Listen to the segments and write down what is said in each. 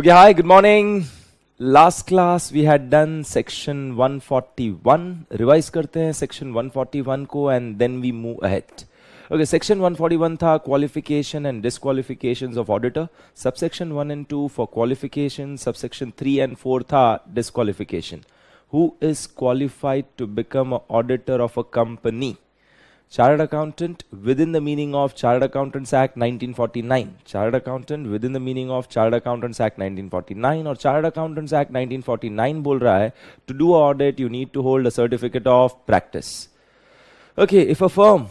Okay, hi, good morning. Last class we had done section 141. Revise करते हैं section 141 को and then we move ahead. Okay, section 141 था qualification and disqualifications of auditor. Subsection 1 and 2 for qualification. Subsection 3 and 4 था disqualification. Who is qualified to become an auditor of a company? Chartered Accountant within the meaning of Chartered Accountants Act 1949, Chartered Accountant within the meaning of Chartered Accountants Act 1949 or Chartered Accountants Act 1949 बोल रहा है to do audit you need to hold a certificate of practice. Okay, if a firm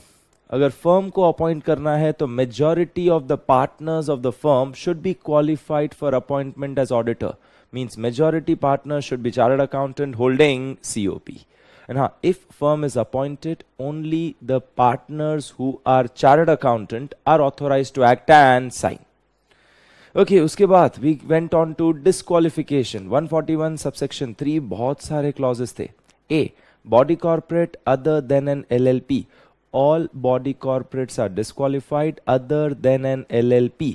अगर firm को appoint करना है तो majority of the partners of the firm should be qualified for appointment as auditor. Means majority partner should be chartered accountant holding C.O.P. And uh, if firm is appointed, only the partners who are chartered accountant are authorized to act and sign. okay, uske baad we went on to disqualification 141 subsection 3 बहुत सारे clauses थे ए body corporate other than an LLP, all body corporates are disqualified other than an LLP.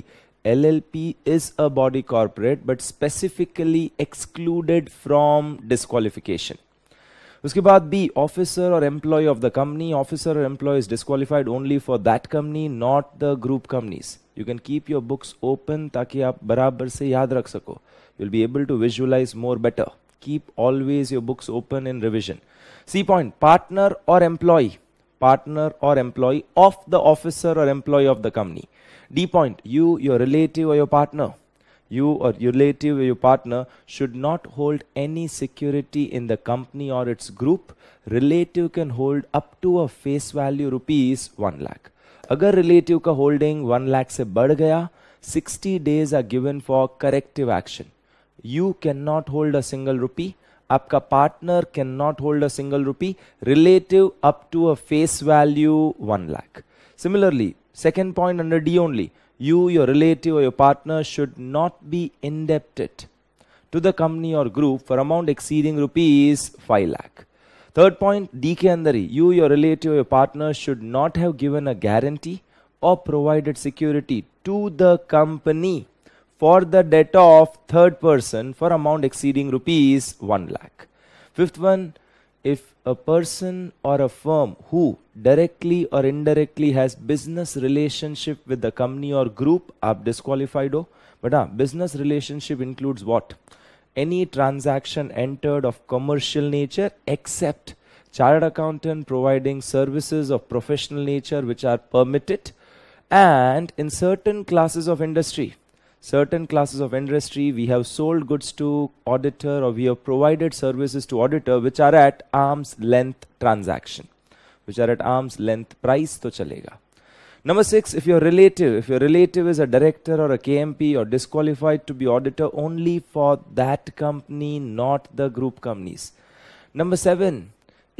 LLP is a body corporate but specifically excluded from disqualification. उसके बाद B officer or employee of the company officer or employee is disqualified only for that company not the group companies you can keep your books open ताकि आप बराबर से याद रख सको you will be able to visualize more better keep always your books open in revision C point partner or employee partner or employee of the officer or employee of the company D point you your relative or your partner you or your relative or your partner should not hold any security in the company or its group relative can hold up to a face value rupees 1 lakh agar relative ka holding 1 lakh se bad gaya 60 days are given for corrective action you cannot hold a single rupee aapka partner cannot hold a single rupee relative up to a face value 1 lakh similarly second point under d only you, your relative, or your partner should not be indebted to the company or group for amount exceeding rupees 5 lakh. Third point, Dikandari, you, your relative, or your partner should not have given a guarantee or provided security to the company for the debt of third person for amount exceeding rupees 1 lakh. Fifth one, if a person or a firm who directly or indirectly has business relationship with the company or group are disqualified oh but uh, business relationship includes what any transaction entered of commercial nature except chartered accountant providing services of professional nature which are permitted and in certain classes of industry certain classes of industry we have sold goods to auditor or we have provided services to auditor which are at arm's length transaction which are at arm's length price to chalega number 6 if your relative if your relative is a director or a kmp or disqualified to be auditor only for that company not the group companies number 7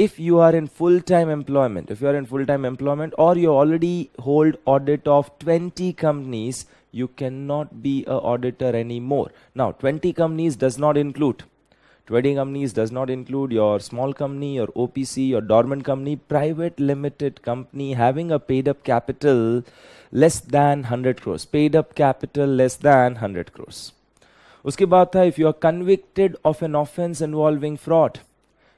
if you are in full time employment if you are in full time employment or you already hold audit of 20 companies you cannot be a auditor anymore now 20 companies does not include 20 companies does not include your small company your opc your dormant company private limited company having a paid up capital less than 100 crores paid up capital less than 100 crores उसके बाद था if you are convicted of an offence involving fraud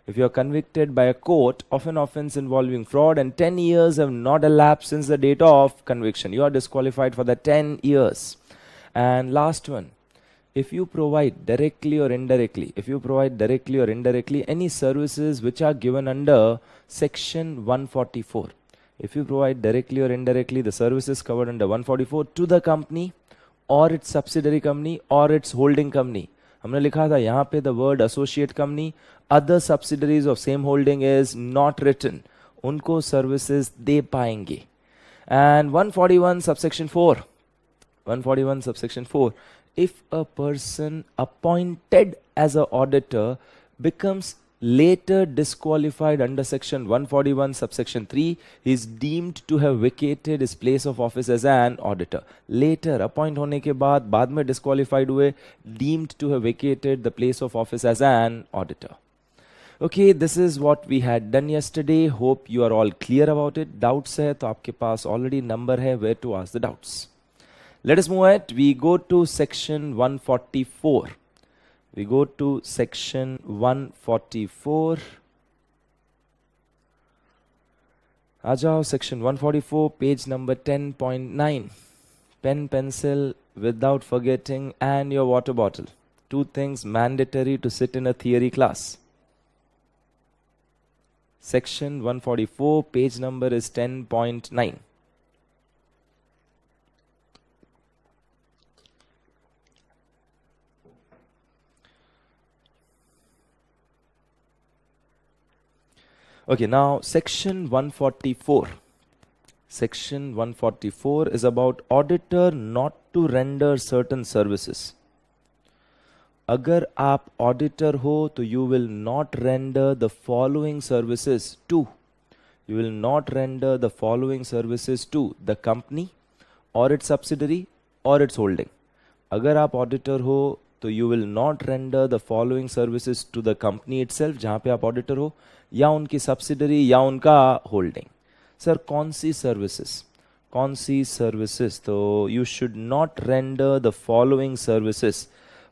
if you are convicted by a court of an offense involving fraud and 10 years have not elapsed since the date of conviction, you are disqualified for the 10 years. And last one, if you provide directly or indirectly, if you provide directly or indirectly any services which are given under section 144, if you provide directly or indirectly the services covered under 144 to the company or its subsidiary company or its holding company, the word associate company other subsidiaries of same holding is not written उनको services दे पाएंगे and one forty one subsection four one forty one subsection four if a person appointed as a auditor becomes later disqualified under section one forty one subsection three is deemed to have vacated is place of office as an auditor later appoint होने के बाद बाद में disqualified हुए deemed to have vacated the place of office as an auditor okay this is what we had done yesterday hope you are all clear about it doubts are, to aapke paas already number hai where to ask the doubts let us move at we go to section 144 we go to section 144 आ section 144 page number 10.9 Pen, pencil, without forgetting, and your water bottle. Two things mandatory to sit in a theory class section 144 page number is 10.9 okay now section 144 section 144 is about auditor not to render certain services अगर आप auditor हो तो you will not render the following services to you will not render the following services to the company और it's subsidiary और it's holding अगर आप auditor हो तो you will not render the following services to the company itself जहाँ पे आप auditor हो या उनकी सब्सिडरी या उनका होल्डिंग सर कौन सी सर्विसेज कौन सी सर्विसेज तो you should not render the following services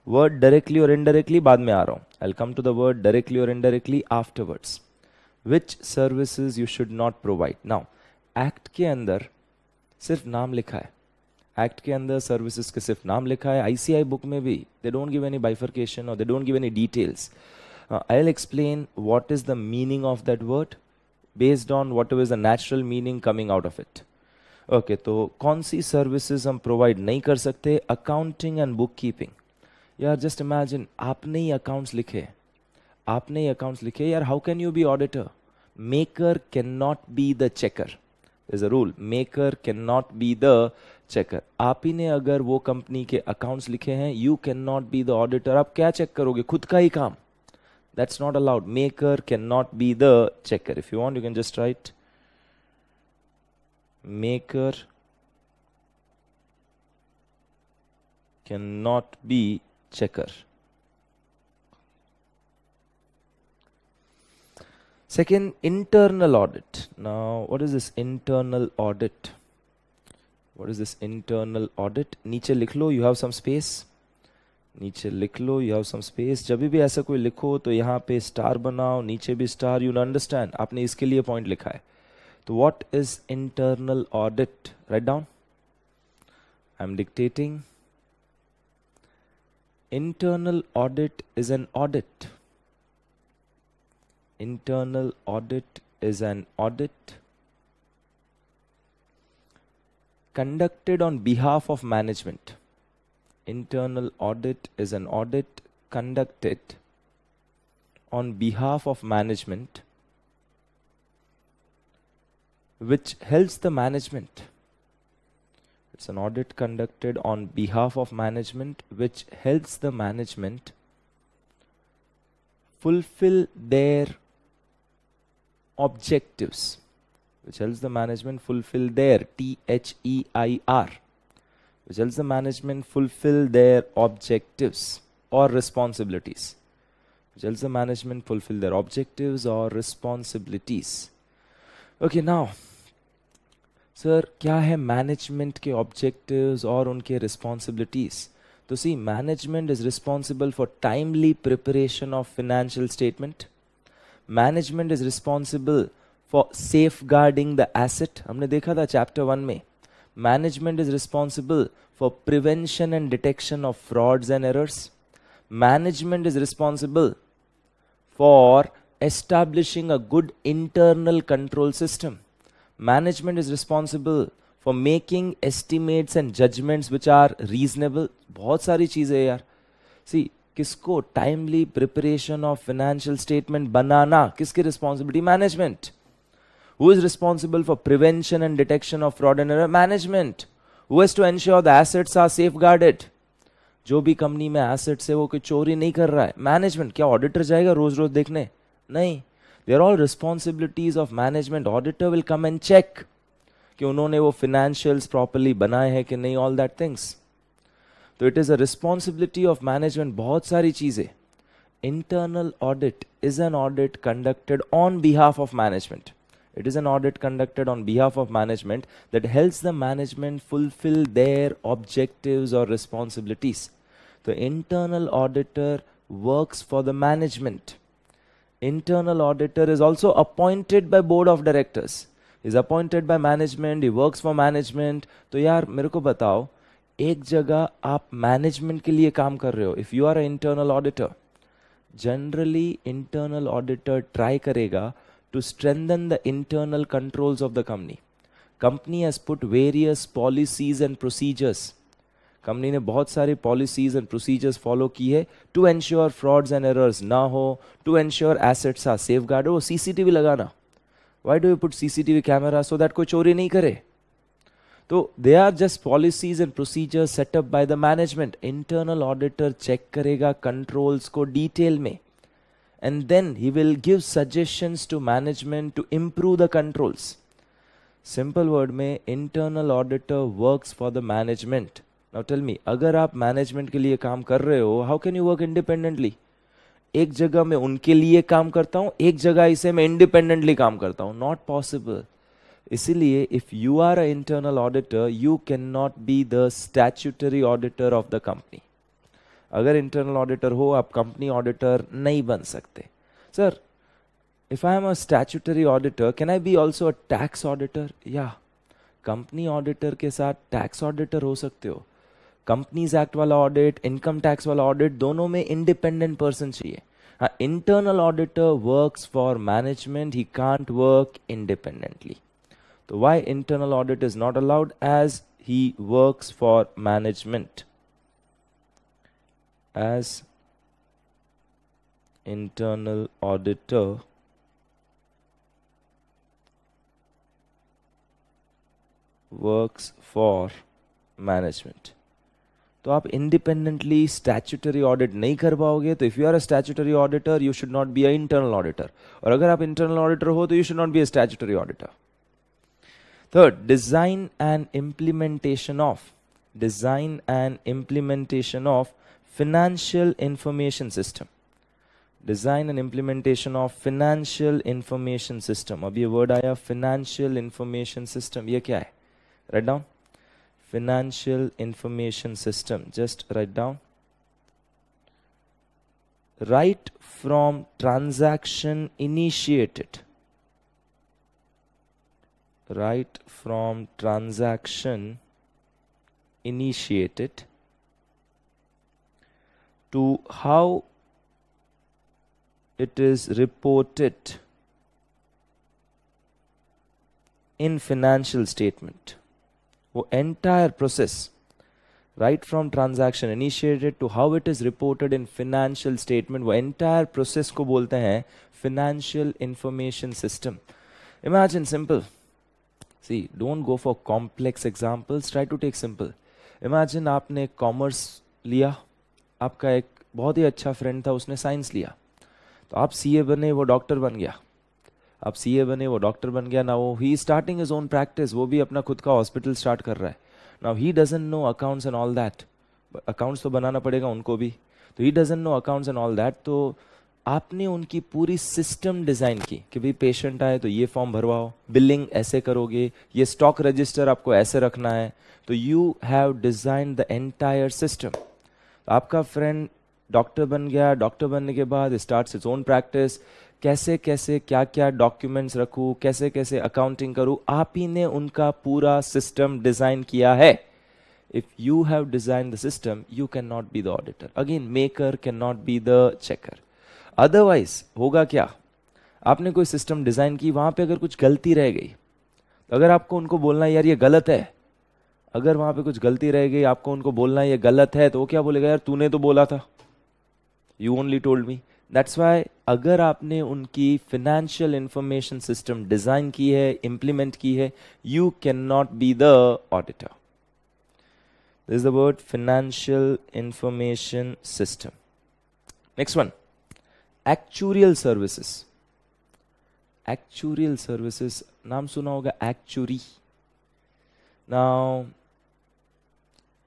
word directly और इनडायरेक्टली बाद में आ रहा हूं I come to the word directly और indirectly afterwards which services you should not provide now act के अंदर सिर्फ नाम लिखा है एक्ट के अंदर सर्विसेज के सिर्फ नाम लिखा है आईसीआई बुक में भी they don't give any bifurcation और they don't give any details I'll explain what is the meaning of that word based on what is the natural meaning coming out of it okay तो कौन सी services हम provide नहीं कर सकते accounting and bookkeeping यार just imagine आपने ही अकाउंट्स लिखे आपने ही अकाउंट्स लिखे यार how can you be auditor maker can not be the checker is a rule maker can not be the checker आप ही ने अगर वो कंपनी के अकाउंट्स लिखे हैं you can not be the auditor आप क्या चेक करोगे खुद का ही काम that's not allowed maker can not be the checker if you want you can just write maker can not be checker second internal audit ना what is this internal audit What is this internal audit? नीचे लिख लो you have some space नीचे लिख लो you have some space जब भी ऐसा कोई लिखो तो यहां पे स्टार बनाओ नीचे भी स्टार यू अंडरस्टैंड आपने इसके लिए पॉइंट लिखा है तो what is internal audit write down I am dictating internal audit is an audit internal audit is an audit conducted on behalf of management internal audit is an audit conducted on behalf of management which helps the management it's an audit conducted on behalf of management which helps the management fulfill their objectives which helps the management fulfill their T H E I R which helps the management fulfill their objectives or responsibilities which helps the management fulfill their objectives or responsibilities okay now sir क्या है management के objectives और उनके responsibilities तो see management is responsible for timely preparation of financial statement management is responsible for safeguarding the asset हमने देखा था chapter one में management is responsible for prevention and detection of frauds and errors management is responsible for establishing a good internal control system management is responsible for making estimates and judgments which are reasonable बहुत सारी चीज़ें यार see किसको timely preparation of financial statement बनाना किसकी responsibility management who is responsible for prevention and detection of fraud and management who is to ensure the assets are safeguarded जो भी company में एसेट्स है वो कोई चोरी नहीं कर रहा है मैनेजमेंट क्या ऑडिटर जाएगा रोज रोज देखने नहीं they're all responsibilities of management auditor will come and check कि उन्होंने वो financials properly बनाए हैं all that things So it is a responsibility of management बहुत सारी internal audit is an audit conducted on behalf of management it is an audit conducted on behalf of management that helps the management fulfill their objectives or responsibilities the internal auditor works for the management internal auditor is also appointed by board of directors is appointed by management he works for management तो यार मेरे को बताओ एक जगह आप management के लिए काम कर रहे हो if you are internal auditor generally internal auditor try करेगा to strengthen the internal controls of the company company has put various policies and procedures company ने बहुत सारी पॉलिसीज एंड प्रोसीजर्स फॉलो की है to ensure frauds and errors ना हो to ensure assets are safeguard हो CCTV लगाना why do you put we camera so that कोई चोरी नहीं करे तो they are just policies and procedures setup by the management internal auditor check करेगा कंट्रोल्स को डिटेल में and then he will give suggestions to management to improve the controls simple word में internal auditor works for the management now tell me अगर आप management के लिए काम कर रहे हो how can you work independently एक जगह मैं उनके लिए काम करता हूँ एक जगह इसे मैं इंडिपेंडेंटली काम करता हूँ नॉट पॉसिबल इसीलिए if you are a internal auditor you can not be the statutory auditor of the company अगर इंटरनल ऑडिटर हो आप कंपनी ऑडिटर नहीं बन सकते sir if I am a statutory auditor can I be also a tax auditor या company auditor के साथ tax auditor हो सकते हो कंपनीज एक्ट वाला ऑडिट इनकम टैक्स वाला ऑडिट दोनों में इंडिपेंडेंट पर्सन चाहिए internal auditor work for management he can't work independently तो why internal audit is not allowed as he works for management as internal auditor works for management तो आप independently statutory audit नहीं कर पाओगे तो if you are a statutory auditor you should not be a internal auditor और अगर आप internal auditor हो तो you should not be a statutory auditor third design and implementation of design and implementation of financial information system design and implementation of financial information system अब ये word आया financial information system ये क्या है write down financial information system just write down right from transaction initiated right from transaction initiated to how it is reported in financial statement वो entire process right from transaction initiated to how it is reported in financial statement वो entire process को बोलते हैं financial information system imagine simple सी don't go for complex examples try to take simple imagine आपने commerce लिया आपका एक बहुत ही अच्छा फ्रेंड था उसने साइंस लिया तो आप सी बने वो डॉक्टर बन गया अब सीए बने वो डॉक्टर बन गया ना वो he starting is own practice वो भी अपना खुद का हॉस्पिटल स्टार्ट कर रहा है now he doesn't know accounts and all that accounts तो बनाना पड़ेगा उनको भी तो he doesn't know accounts and all that तो आपने उनकी पूरी सिस्टम डिज़ाइन की कि भाई पेशेंट आए तो ये फॉर्म भरवाओ बिलिंग ऐसे करोगे ये स्टॉक रजिस्टर आपको ऐसे रखना है तो you have design the entire system आपका फ्रेंड डॉक्टर बन गया डॉक्टर बनने के बाद स्टार्ट इज ओन प्रैक्टिस कैसे कैसे क्या क्या डॉक्यूमेंट्स रखूँ कैसे कैसे अकाउंटिंग करूँ आप ही ने उनका पूरा सिस्टम डिज़ाइन किया है if have design the system you can not be the auditor again maker can not be the checker otherwise होगा क्या आपने कोई सिस्टम डिजाइन की वहां पे अगर कुछ गलती रह गई तो अगर आपको उनको बोलना यार ये गलत है अगर वहां पे कुछ गलती रह गई आपको उनको बोलना ये गलत है तो वो क्या बोलेगा यार तूने तो बोला था you only told me that's why अगर आपने उनकी फिनेंशियल इंफॉर्मेशन सिस्टम डिज़ाइन की है इम्प्लीमेंट की है you can not be the auditor this is the word financial information system next one actuarial services actuarial services नाम सुना होगा actuary now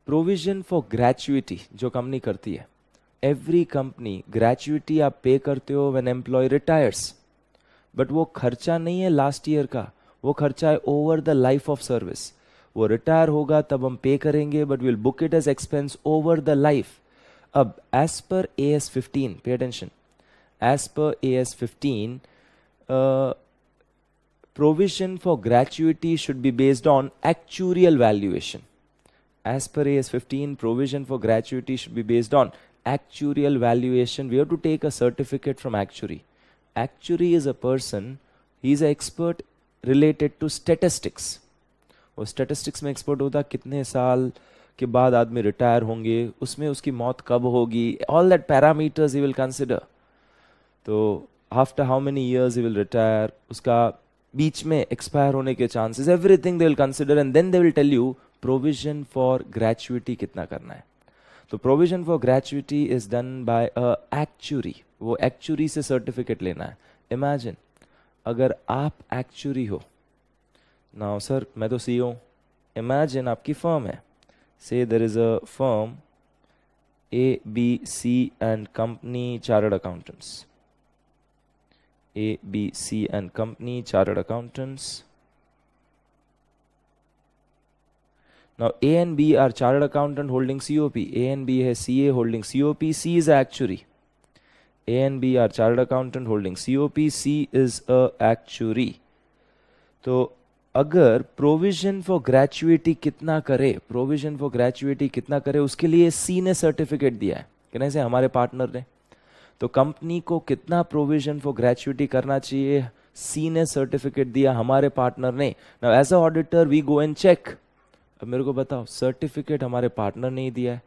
provision for gratuity जो कंपनी करती है एवरी कंपनी ग्रेचुटी आप पे करते हो वेन एम्प्लॉय रिटायर्स बट वो खर्चा नहीं है लास्ट ईयर का वो खर्चा है over the life of service वो रिटायर होगा तब हम पे करेंगे but will book it as expense over the life अब as per A S fifteen pay attention as per A S fifteen for for should be based on on valuation as per A S fifteen provision for gratuity शुड be based ऑन actuarial valuation, we have to take a certificate from actuary. Actuary is a person, he is an expert related to statistics. वो statistics में expert होता कितने साल के बाद आदमी रिटायर होंगे उसमें उसकी मौत कब होगी all that parameters he will consider तो after how many years he will retire उसका बीच में एक्सपायर होने के chances everything they will consider and then they will tell you provision for gratuity कितना करना है तो provision for gratuity is done by a actuary वो एक्चुरी से सर्टिफिकेट लेना है इमेजिन अगर आप एक्चुरी हो ना सर मैं तो सी हूँ इमेजिन आपकी फर्म है say there is a firm A B C and company chartered accountants A B C and company chartered accountants Now A and B are chartered accountant holding COP. A and B has CA holding COP. C is actuary. A and B are chartered accountant holding COP. C is a actuary. तो अगर provision for gratuity कितना करे provision for gratuity कितना करे उसके लिए सी ने certificate दिया है कहने से हमारे पार्टनर ने तो कंपनी को कितना प्रोविजन फॉर ग्रेचुएटी करना चाहिए सी ने सर्टिफिकेट दिया हमारे पार्टनर ने now as a auditor we go and check अब मेरे को बताओ सर्टिफिकेट हमारे पार्टनर ने ही दिया है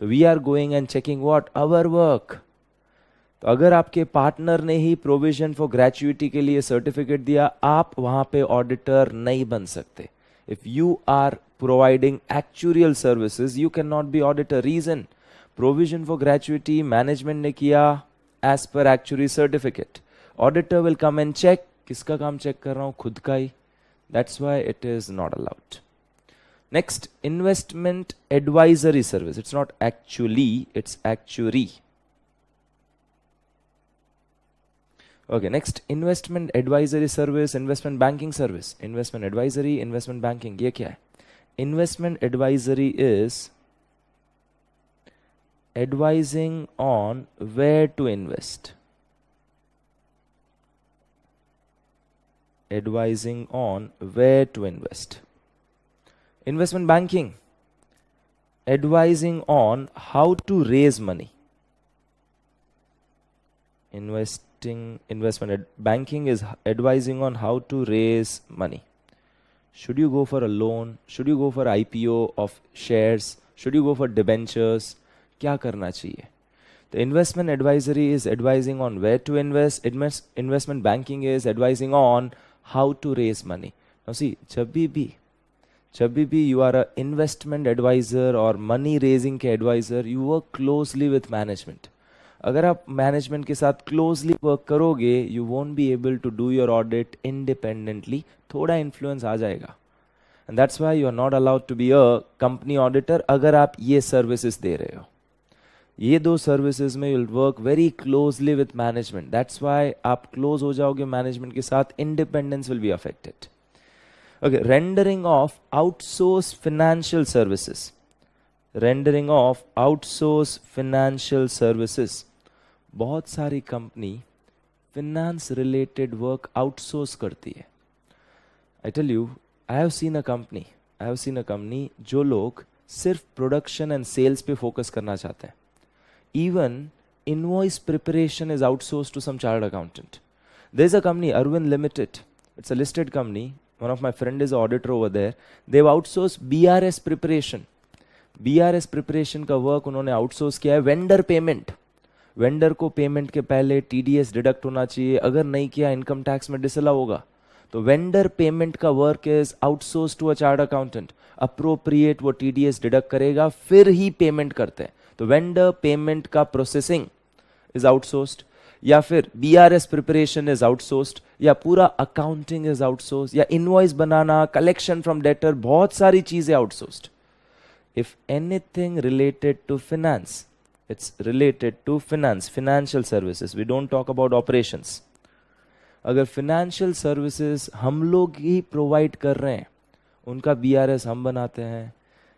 तो we are going and checking what our work तो अगर आपके पार्टनर ने ही प्रोविजन फॉर ग्रेचुअटी के लिए सर्टिफिकेट दिया आप वहां पे ऑडिटर नहीं बन सकते if you are providing actuarial services you can not be auditor reason provision for gratuity management ने किया as per actually certificate auditor will come and check किसका काम चेक कर रहा हूं खुद का ही that's why it is not allowed Next, investment advisory service. It's not actually, it's actuary. Okay, next, investment advisory service, investment banking service. Investment advisory, investment banking. ये क्या Investment advisory is advising on where to invest. Advising on where to invest. investment banking advising on how to raise money investing investment banking is advising on how to raise money should you go for a loan should you go for ipo of shares should you go for debentures क्या करना चाहिए The investment advisory is advising on where to invest. Investment banking is advising on how to raise money. Now see, जब भी भी जब भी you are a investment advisor और money raising के advisor you work closely with management अगर आप management के साथ क्लोजली वर्क करोगे you won't be able to do your audit independently थोड़ा इन्फ्लुएंस आ जाएगा and that's why you are not allowed to be a company auditor अगर आप ये सर्विसेज दे रहे हो ये दो सर्विसेज में you'll work very closely with management that's why आप क्लोज हो जाओगे मैनेजमेंट के साथ independence will be affected okay rendering of outsource financial services rendering of outsource financial services बहुत सारी company finance related work outsource करती है I tell you I have seen a company I have seen a company जो लोग सिर्फ production and sales पे focus करना चाहते हैं even invoice preparation is outsource to some chart accountant there is a company arvind limited it's a listed company one of my friend is auditor over there they've outsourced brs preparation brs preparation का work उन्होंने outsource किया है vendor payment vendor को payment के पहले TDS deduct होना चाहिए अगर नहीं किया इनकम टैक्स में डिसला होगा तो वेंडर पेमेंट का work is outsource to a chart accountant appropriate वो टीडीएस डिडक्ट करेगा फिर ही पेमेंट करते हैं तो वेंडर पेमेंट का प्रोसेसिंग इज आउटसोर्स्ड या फिर B R S preparation is outsourced या पूरा अकाउंटिंग इज आउटसोर्स या इनवॉइस बनाना कलेक्शन फ्रॉम डेटर बहुत सारी चीजें outsourced if anything related to finance it's related to finance financial services we don't talk about operation अगर फिनेंशियल सर्विसेज हम लोग ही प्रोवाइड कर रहे हैं उनका बी हम बनाते हैं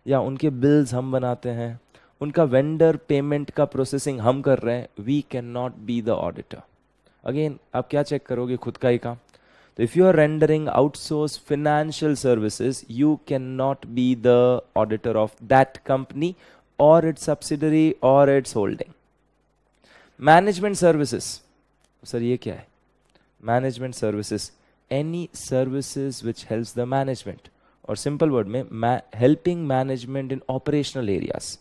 या उनके बिल्स हम बनाते हैं उनका वेंडर पेमेंट का प्रोसेसिंग हम कर रहे हैं we can not be the auditor again आप क्या चेक करोगे खुद का ही काम तो if you are rendering outsource financial services you can not be the auditor of that company और इट्स सब्सिडरी और it's holding management services sir ये क्या है management services any services which helps the management और simple word में helping management in operational areas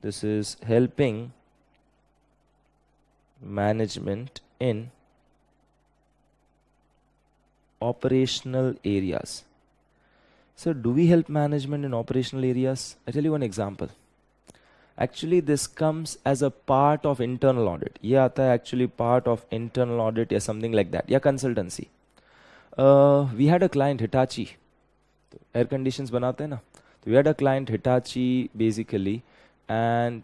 this is helping management in operational areas so do we help management in operational areas i tell you one example actually this comes as a part of internal audit ये आता है actually part of internal audit या something like that या consultancy uh, we had a client Hitachi air conditions banate हैं ना we had a client Hitachi basically uh, and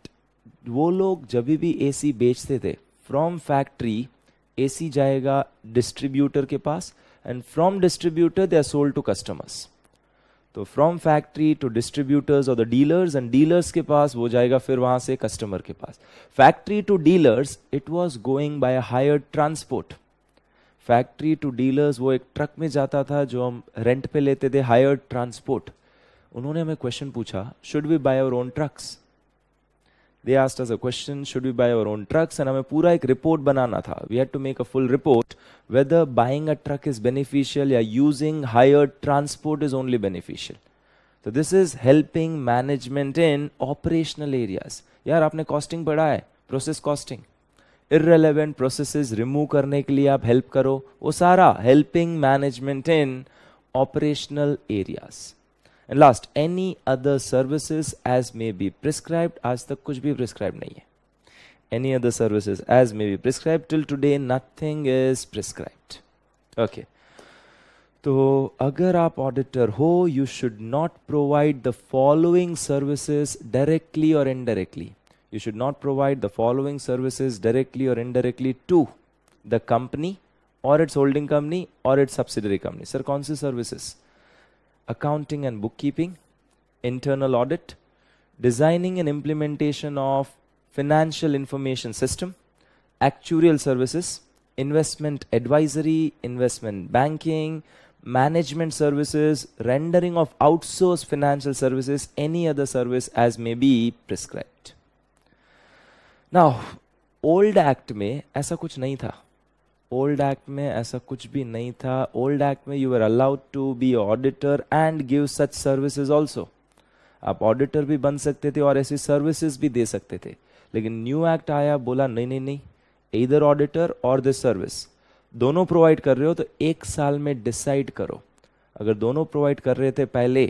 वो लोग जब भी एसी बेचते थे फ्रॉम फैक्ट्री एसी जाएगा डिस्ट्रीब्यूटर के पास and from distributor they are sold to customers तो फ्रॉम फैक्ट्री टू डिस्ट्रीब्यूटर्स और द डीलर्स एंड डीलर्स के पास वो जाएगा फिर वहां से कस्टमर के पास factory to dealers it was going by hire transport factory to dealers वो एक ट्रक में जाता था जो हम रेंट पे लेते थे हायर ट्रांसपोर्ट उन्होंने हमें क्वेश्चन पूछा should we buy our own trucks they asked us a question should we buy our own trucks and हमें पूरा एक रिपोर्ट बनाना था we had to make a full report whether buying a truck is beneficial या using hire transport is only beneficial तो this is helping management in operational areas यार आपने costing बढ़ा है process costing irrelevant process remove करने के लिए आप हेल्प करो वो सारा helping management in operational areas and last any other services as may be prescribe आज तक कुछ भी प्रिस्क्राइब नहीं है any other services as may be prescribe till today nothing is prescribe okay तो अगर आप ऑडिटर हो you should not provide the following services directly और indirectly you should not provide the following services directly और indirectly to the company और it's holding company और it's subsidiary company sir कौन सी services accounting and bookkeeping, internal audit, designing and implementation of financial information system, actuarial services, investment advisory, investment banking, management services, rendering of outsourced financial services, any other service as may be prescribed. Now, old act may ऐसा कुछ नहीं था old act में ऐसा कुछ भी नहीं था ओल्ड एक्ट में you are allowed to be auditor and give such services also आप ऑडिटर भी बन सकते थे और ऐसी सर्विसेज भी दे सकते थे लेकिन न्यू एक्ट आया बोला नहीं नहीं नहीं इधर ऑडिटर और दिस सर्विस दोनों प्रोवाइड कर रहे हो तो एक साल में डिसाइड करो अगर दोनों प्रोवाइड कर रहे थे पहले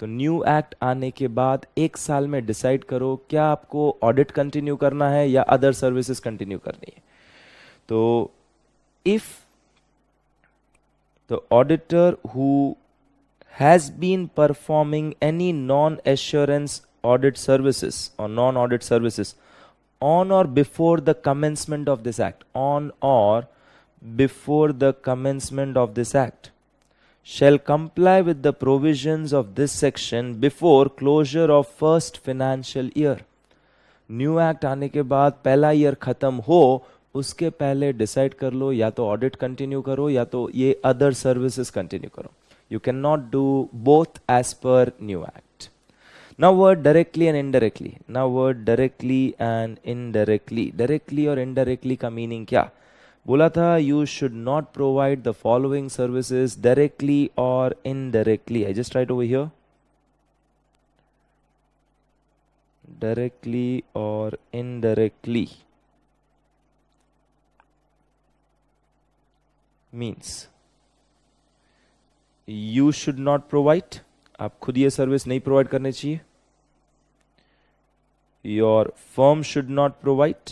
तो न्यू एक्ट आने के बाद एक साल में डिसाइड करो क्या आपको ऑडिट कंटिन्यू करना है या अदर सर्विसेज कंटिन्यू करनी है तो if the auditor who has been performing any non-assurance audit services or non-audit services on or before the commencement of this act on or before the commencement of this act shall comply with the provisions of this section before closure of first financial year New act आने के बाद पहला year खत्म हो उसके पहले decide कर लो या तो ऑडिट कंटिन्यू करो या तो ये अदर सर्विसेज कंटिन्यू करो you can not do both as per new act now word directly and indirectly now word directly and indirectly directly और इनडायरेक्टली का मीनिंग क्या बोला था you should not provide the following services directly और indirectly I just write over here directly और indirectly means you should not provide आप खुद ये सर्विस नहीं प्रोवाइड करनी चाहिए your firm should not provide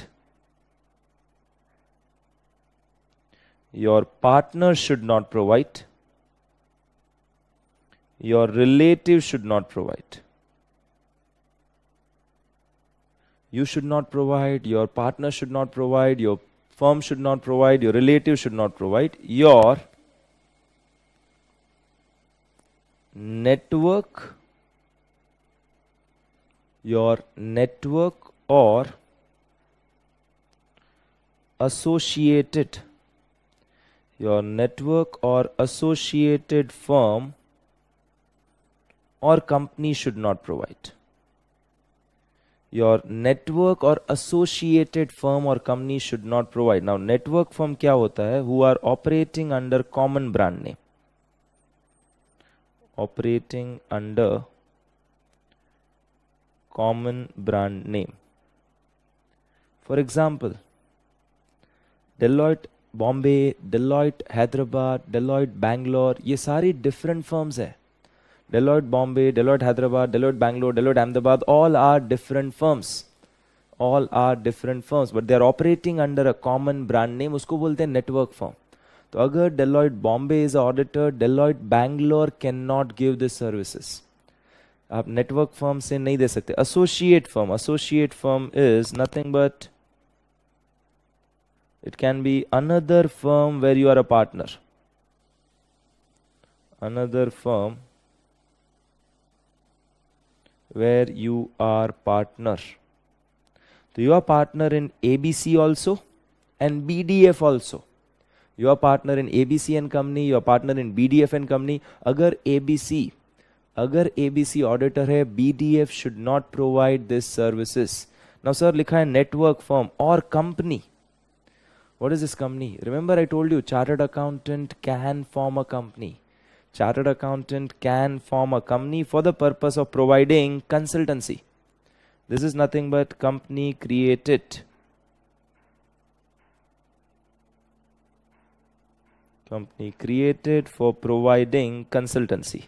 your partner should not provide your relative should you should not provide, your partner should not provide, your firm should not provide, your relative should not provide, your network, your network or associated, your network or associated firm or company should not provide. Your network और associated firm और company should not provide now network firm क्या होता है who are operating under common brand name operating under common brand name for example Deloitte Bombay Deloitte Hyderabad Deloitte Bangalore ये सारी different firms है Deloitte Bombay, Deloitte Hyderabad, Deloitte Bangalore, Deloitte Ahmedabad, all are different firms. All are different firms, but they are operating under a common brand name. उसको बोलते हैं network firm. तो अगर Deloitte Bombay is auditor Deloitte Bangalore can not give this services आप network firm से नहीं दे सकते Associate firm, associate firm is nothing but it can be another firm where you are a partner another firm where you are partner so you are partner in abc also and bdf also you are partner in abc and company you are partner in bdf and company agar abc agar abc auditor hai bdf should not provide this services now sir likha hai network firm or company what is this company remember i told you chartered accountant can form a company chartered accountant can form a company for the purpose of providing consultancy. This is nothing but company created. Company created for providing consultancy.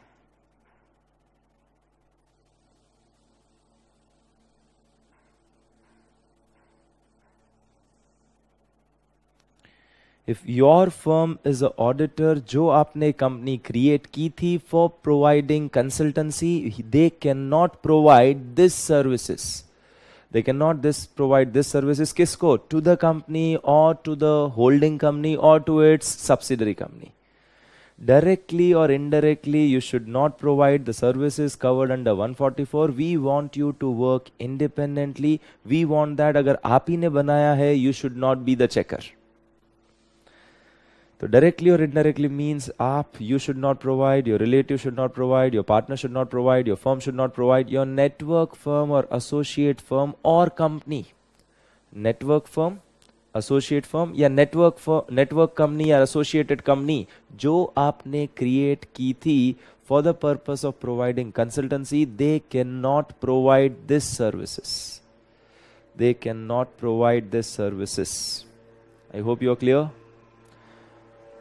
If your firm is a auditor जो आपने company create की थी for providing consultancy they can not provide this services they can not this provide this services किसको to the company और to the holding company और to its subsidiary company directly or indirectly you should not provide the services covered under 144 we want you to work independently we want that agar aap hi ne banaya hai you should not be the checker So directly or indirectly means app you should not provide, your relative should not provide, your partner should not provide, your firm should not provide, your network firm or associate firm or company. Network firm, associate firm या network firm, network company or associated company जो आपने create की थी for the purpose of providing consultancy, they cannot provide this services. They cannot provide this services. I hope you are clear.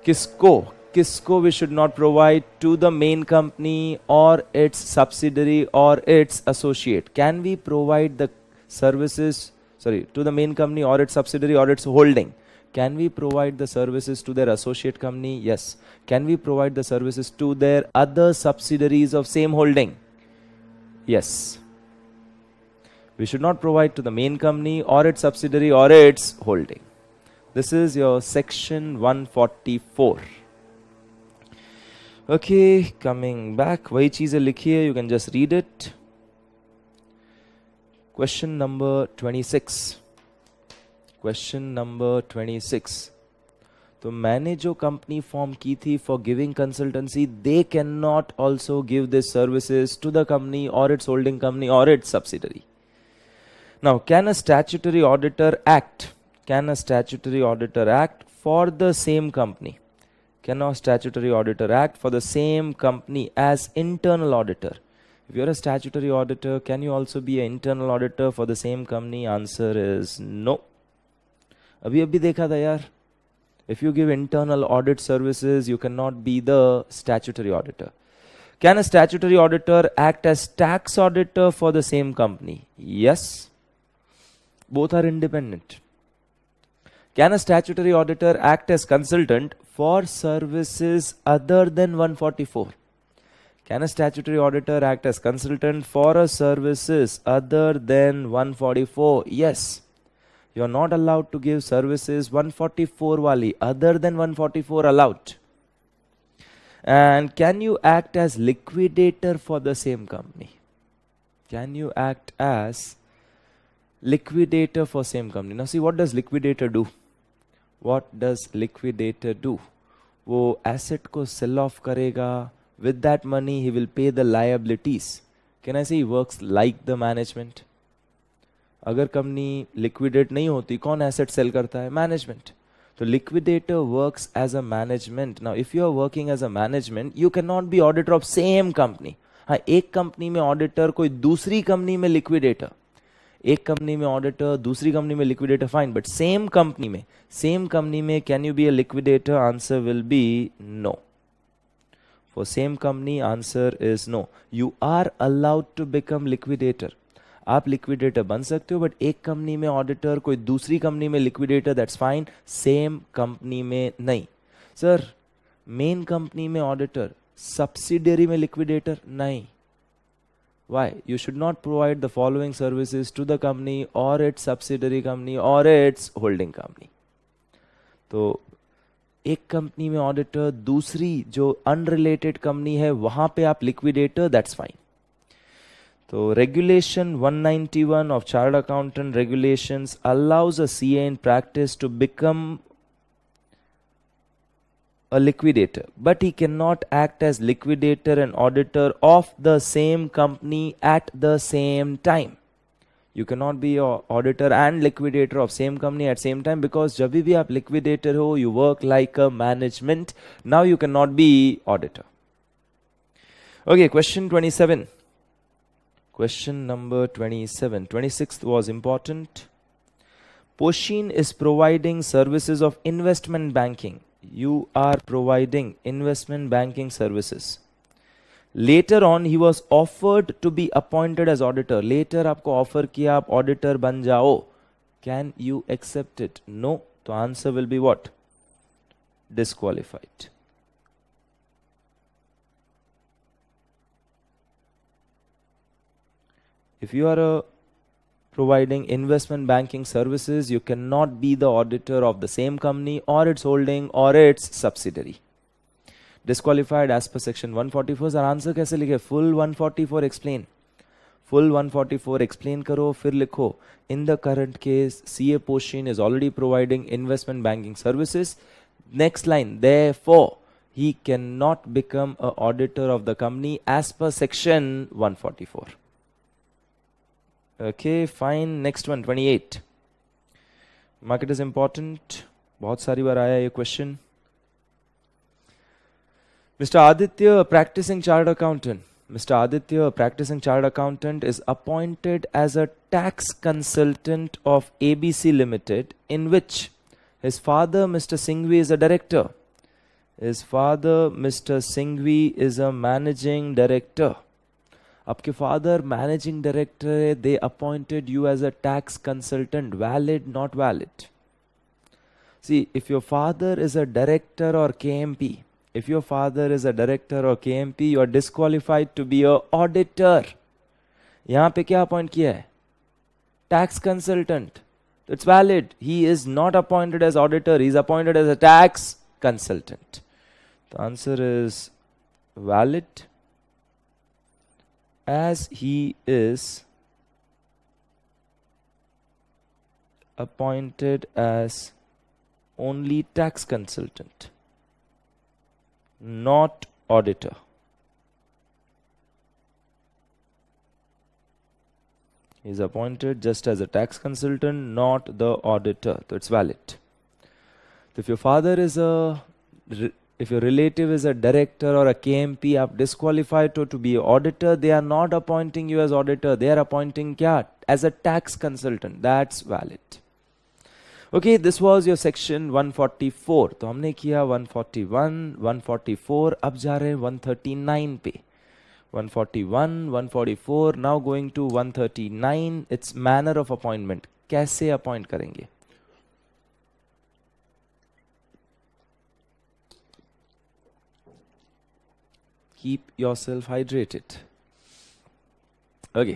किसको we should not provide to the main company or its subsidiary or its associate? Can we provide the services? sorry to the main company or its subsidiary or its holding can we provide the services to their associate company yes can we provide the services to their other subsidiaries of same holding yes we should not provide to the main company or its subsidiary or its holding this is your section 144. Okay, coming back. Why cheese likhi here? You can just read it. Question number 26. Question number 26. So, manage your company form ki thi for giving consultancy. They cannot also give this services to the company or its holding company or its subsidiary. Now, can a statutory auditor act can a statutory auditor act for the same company? Can a statutory auditor act for the same company as internal auditor? If you're a statutory auditor, can you also be an internal auditor for the same company? Answer is no. अभी अभी देखा था यार if you give internal audit services, you cannot be the statutory auditor. Can a statutory auditor act as tax auditor for the same company? Yes. Both are independent. Can a statutory auditor act as consultant for services other than 144? Can a statutory auditor act as consultant for a services other than 144? Yes. You are not allowed to give services 144 wali other than 144 allowed. And can you act as liquidator for the same company? Can you act as liquidator for same company? Now see what does liquidator do? What does liquidator do वो asset को sell off करेगा with that money he will pay the liabilities can I see he like the management अगर company liquidate नहीं होती कौन asset sell करता है management तो liquidator work as a management now if you are working as a management you can not be auditor of same company हाँ एक company में ऑडिटर कोई दूसरी कंपनी में लिक्विडेटर एक कंपनी में ऑडिटर दूसरी कंपनी में liquidator fine but same company में सेम कंपनी में can you be a liquidator answer will be no for same company answer is no you are allowed to become liquidator आप liquidator बन सकते हो but एक company में auditor कोई दूसरी कंपनी में liquidator that's fine same company में नहीं सर मेन कंपनी में ऑडिटर सब्सिडरी में लिक्विडेटर नहीं Why? You should not provide the following services to the company or its subsidiary company or its holding company. तो एक company में auditor दूसरी जो अनरिलेटेड कंपनी है वहां पे आप लिक्विडेटर दैट्स फाइन तो regulation 191 of chartered accountant regulations allows a CA in practice to become a liquidator, but he cannot act as liquidator and auditor of the same company at the same time. You cannot be auditor and liquidator of same company at same time because जब भी आप liquidator हो, you work like a management. Now you cannot be auditor. Okay, question 27. Question number 27. 26th was important. Poshin is providing services of investment banking you are providing investment banking services. Later on, he was offered to be appointed as auditor. Later, you offer ki aap auditor ban jao. Can you accept it? No. The answer will be what? Disqualified. If you are a providing investment banking services, you cannot be the auditor of the same company or its holding or its subsidiary. Disqualified as per section 144. Sir, answer कैसे लिखे? Full 144 explain. Full 144 explain karo, fir likho. In the current case, CA Poshin is already providing investment banking services. Next line. Therefore, he cannot become a auditor of the company as per section 144. okay fine next one 28 market is important bahut sari bar aaya ye question mr aditya a practicing chartered accountant Mr. Aditya, a practicing chartered accountant, is appointed as a tax consultant of ABC Limited, in which his father, Mr. Singhvi, is a director. His father, Mr. Singhvi, is a managing director. आपके father managing director है they appointed you as a tax consultant valid not valid see if your father is a director और K M P if your father is a director or KMP, you are disqualified to be a auditor यहां पे क्या appoint किया है tax consultant it's valid he is not appointed as auditor he is appointed as a tax consultant answer is valid as he is appointed as only tax consultant, not auditor. He is appointed just as a tax consultant, not the auditor. So it's valid. So if your father is a if your relative is a director or a KMP, आप disqualified to, to be auditor. They are not appointing you as auditor. They are appointing kya? As a tax consultant. That's valid. Okay, this was your section 144. to humne kiya 141, 144. ab ja rahe हैं 139 pe 141, 144. Now going to 139. It's manner of appointment. kaise appoint karenge keep yourself hydrated okay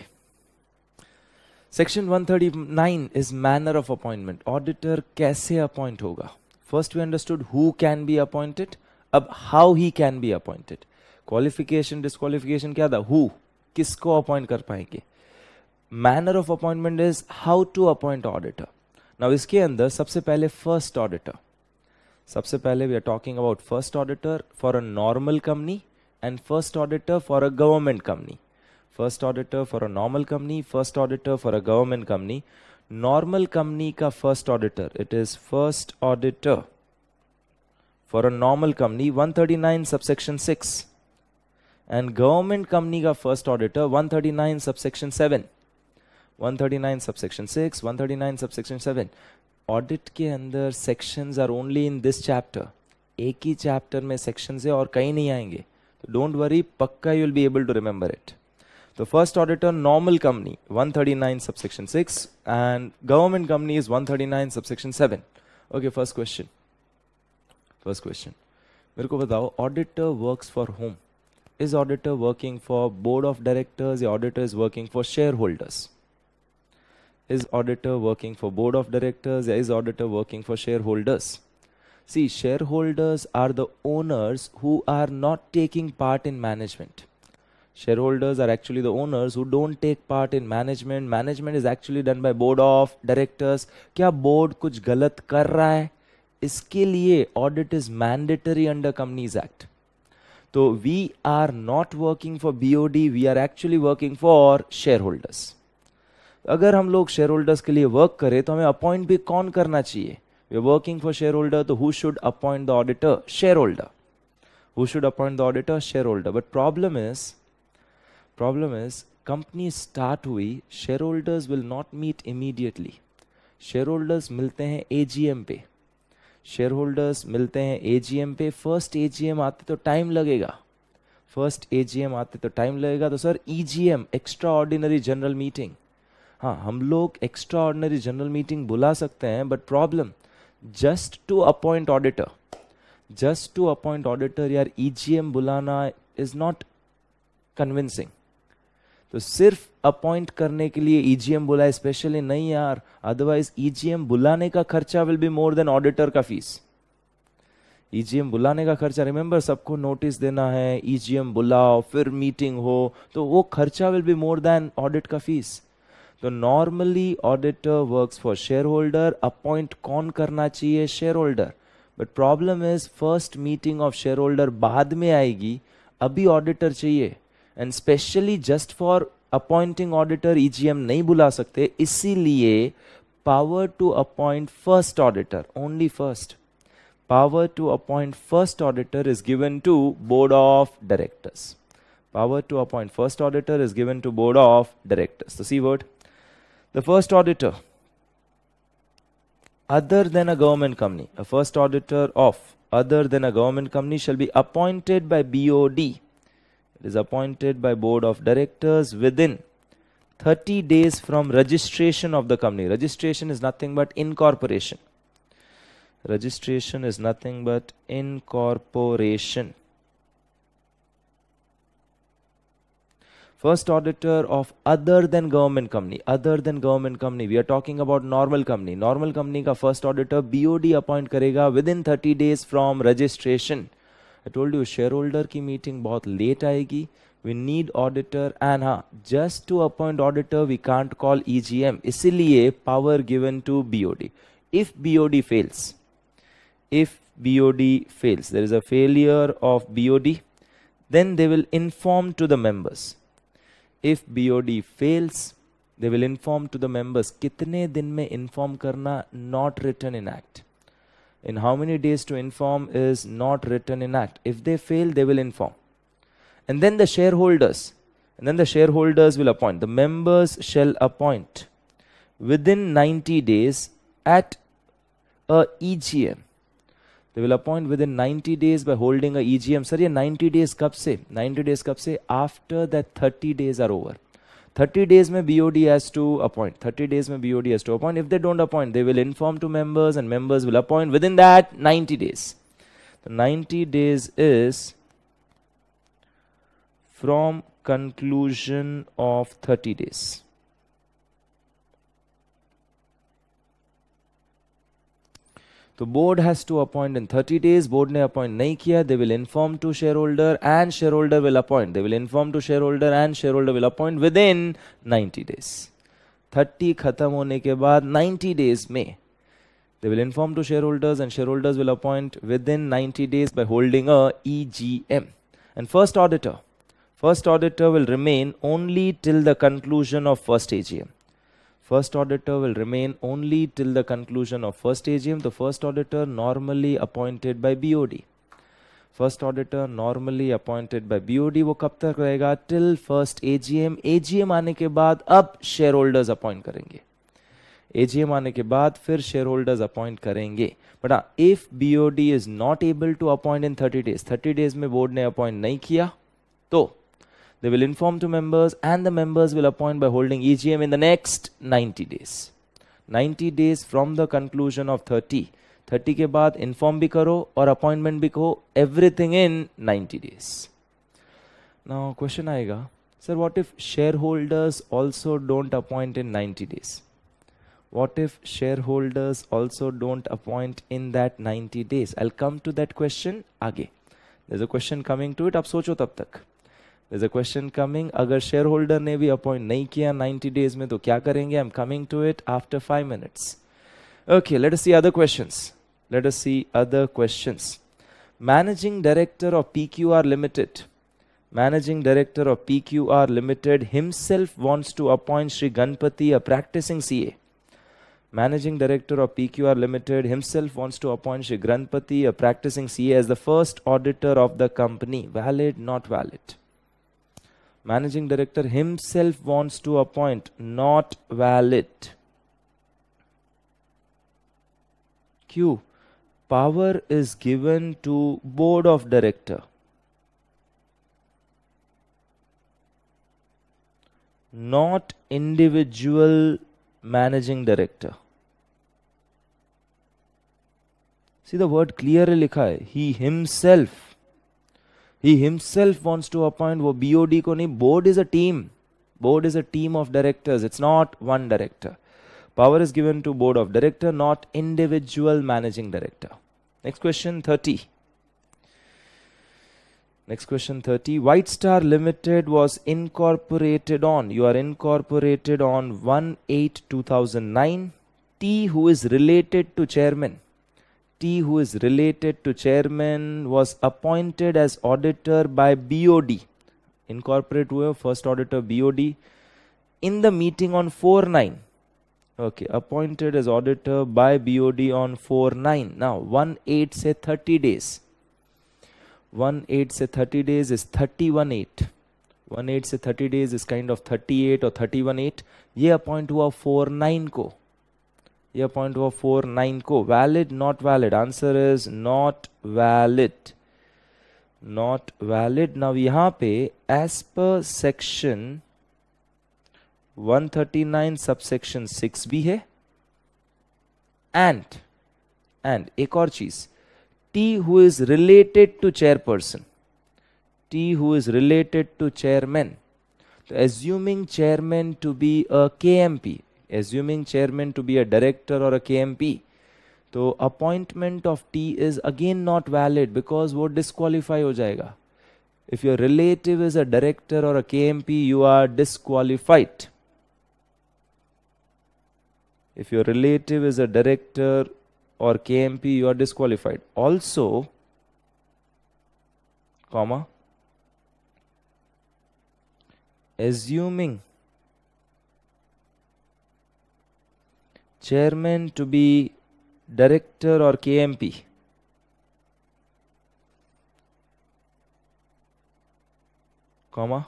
section 139 is manner of appointment auditor कैसे appoint होगा first we understood who can be appointed अब how he can be appointed qualification disqualification क्या था who किसको appoint कर पाएंगे manner of appointment is how to appoint auditor now इसके अंदर सबसे पहले फर्स्ट ऑडिटर सबसे पहले we are talking about first auditor for a normal company and first auditor for a government company. First auditor for a normal company, first auditor for a government company. Normal company ka first auditor, it is first auditor for a normal company 139 subsection 6 and government company ka first auditor 139 subsection 7 139 subsection 6 139 subsection 7 audit के अंदर sections are only in this chapter एक ही chapter में sections है और कहीं नहीं आएंगे don't worry, pakka you'll be able to remember it. The first auditor, normal company, 139 subsection 6, and government company is 139 subsection 7. Okay, first question. First question. मेरे को auditor works for whom? Is auditor working for board of directors? The auditor is working for shareholders. is auditor working for board of directors is auditor working for shareholders See, shareholders are the owners who are not taking part in management. Shareholders are actually the owners who don't take part in management. Management is actually done by board of directors. क्या board कुछ गलत कर रहा है इसके लिए audit is mandatory under companies act तो we are not working for BOD we are actually working for shareholders अगर हम लोग शेयर होल्डर्स के लिए वर्क करें तो हमें अपॉइंट भी कौन करना चाहिए You're working for shareholder, so who should appoint the auditor? Shareholder. Who should appoint the auditor? Shareholder. But problem is, problem is, company start हुई shareholders will not meet immediately shareholders मिलते हैं AGM पे shareholders मिलते हैं AGM पे first AGM आते तो time लगेगा फर्स्ट एजीएम आते तो टाइम लगेगा तो sir EGM extraordinary general meeting हाँ हम लोग एक्स्ट्रा ऑर्डिनरी जनरल मीटिंग बुला सकते हैं but problem just to appoint auditor just to appoint auditor यार ईजीएम बुलाना इज नॉट कन्विंसिंग तो सिर्फ अपॉइंट करने के लिए ईजीएम बुलाए स्पेशली नहीं यार अदरवाइज ईजीएम बुलाने का खर्चा will be more than auditor का फीस ईजीएम बुलाने का खर्चा रिमेंबर सबको नोटिस देना है ईजीएम e बुलाओ फिर मीटिंग हो तो वो खर्चा will be more than audit का फीस तो normally auditor works for share holder appoint कौन करना चाहिए share holder but problem is first meeting of shareholder बाद में आएगी अभी ऑडिटर चाहिए and specially just for appointing auditor EGM नहीं बुला सकते इसीलिए power to appoint first auditor only first power to appoint first auditor is given to board of directors power to appoint first auditor is given to board of directors तो see word The first auditor, other than a government company, a first auditor of other than a government company shall be appointed by BOD. It is appointed by board of directors within 30 days from registration of the company. Registration is nothing but incorporation. Registration is nothing but incorporation. first auditor of other than government company other than government company we are talking about normal company normal company ka first auditor BOD appoint karega within 30 days from registration I told you shareholder ki meeting bahut late aayegi we need auditor and ha just to appoint auditor we can't call EGM isliye power given to BOD if BOD fails if BOD fails there is a failure of BOD then they will inform to the members If BOD fails, they will inform to the members. दिन में inform करना not return in act in how many days to inform is not written in act if they fail they will inform and then the shareholders and then the shareholders will appoint the members shall appoint within 90 days at a egm they will appoint within 90 days by holding a EGM. Sir, 90 days kab se? 90 days kab se? After that 30 days are over. 30 days mein BOD has to appoint. 30 days mein BOD has to appoint. If they don't appoint, they will inform to members and members will appoint within that 90 days. The 90 days is from conclusion of 30 days. तो board has to appoint in thirty days board ने appoint नहीं किया they will inform to share holder and share holder will appoint they will inform to share holder and share holder will appoint within ninety days thirty खत्म होने के बाद ninety days में they will inform to shareholders and shareholders will appoint within ninety days by holding a M and first auditor first auditor will remain only till the conclusion of first A First auditor will remain only till the conclusion of first AGM. The first auditor normally appointed by BOD. First auditor normally appointed by BOD वो कब तक रहेगा till first AGM AGM आने के बाद अब shareholders appoint करेंगे AGM आने के बाद फिर शेयर होल्डर्स अपॉइंट करेंगे बट हाँ if BOD is not able to appoint in thirty days thirty days में बोर्ड ने अपॉइंट नहीं किया तो They will inform to members and the members will appoint by holding EGM in the next 90 days. 90 days from the conclusion of 30. 30 ke baad inform bhi karo और appointment bhi कहो Everything in 90 days. Now, question आएगा Sir, what if shareholders also don't appoint in 90 days? what if shareholders also don't appoint in that 90 days i'll come to that question again there's a question coming to it ab socho tab tak question coming अगर share holder ने भी appoint नहीं किया ninety days में तो क्या करेंगे I am coming to it after five minutes okay let see other question let see other question managing director of P Q R limited managing director of P Q R limited himself wants to appoint Shri Ganpati a practising C A managing director of P Q R limited himself wants to appoint Shri Ganpati a practising C as the first auditor of the company valid not valid managing director himself wants to appoint not valid q power is given to board of director not individual managing director see the word clearly likha hai he himself he himself wants to appoint वो BOD को नहीं board is a team board is a team of directors it's not one director power is given to board of director not individual managing director next question 30 next question 30 white star limited was incorporated on you are incorporated on 1 8 2009 t who is related to chairman T who is related to chairman was appointed as auditor by BOD, incorporate first auditor BOD in the meeting on 4-9. Okay, appointed as auditor by BOD on 4-9. Now 1-8 say 30 days. 1-8 say 30 days is 31-8. 1-8 say 30 days is kind of 38 or 31-8 ये appoint हआ हुआ 4-9 को ये point हुआ four nine को valid not valid answer is not valid not valid now यहां पे as per section 139 subsection six भी है एंड एंड एक और चीज T who is related to chairperson T who is related to chairman assuming chairman to be a K M P assuming chairman to be a director or a KMP. So appointment of T is again not valid because what disqualify ho jayega? If your relative is a director or a KMP, you are disqualified. If your relative is a director or KMP, you are disqualified. Also, comma, assuming chairman to be director or KMP? Comma.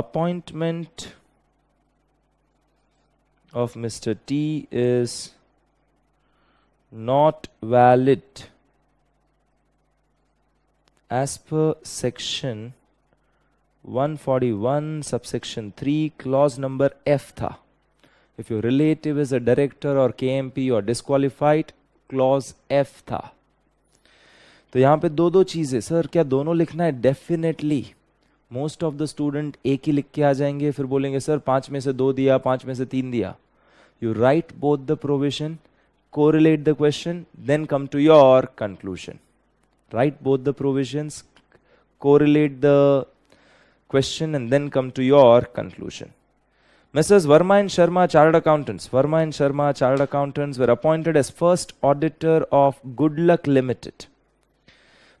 Appointment of Mr. T is not valid as per section 141 subsection 3 clause number F था if your relative is a director और KMP और disqualified clause F था तो यहां पे दो दो चीजें सर क्या दोनों लिखना है definitely most of the student एक ही लिख के आ जाएंगे फिर बोलेंगे सर पांच में से दो दिया पांच में से तीन दिया you write both the provision correlate the question then come to your conclusion write both the provisions correlate the question and then come to your conclusion. Messrs. Verma and Sharma, Chartered Accountants. Verma and Sharma, Chartered Accountants were appointed as first auditor of Good Luck Limited.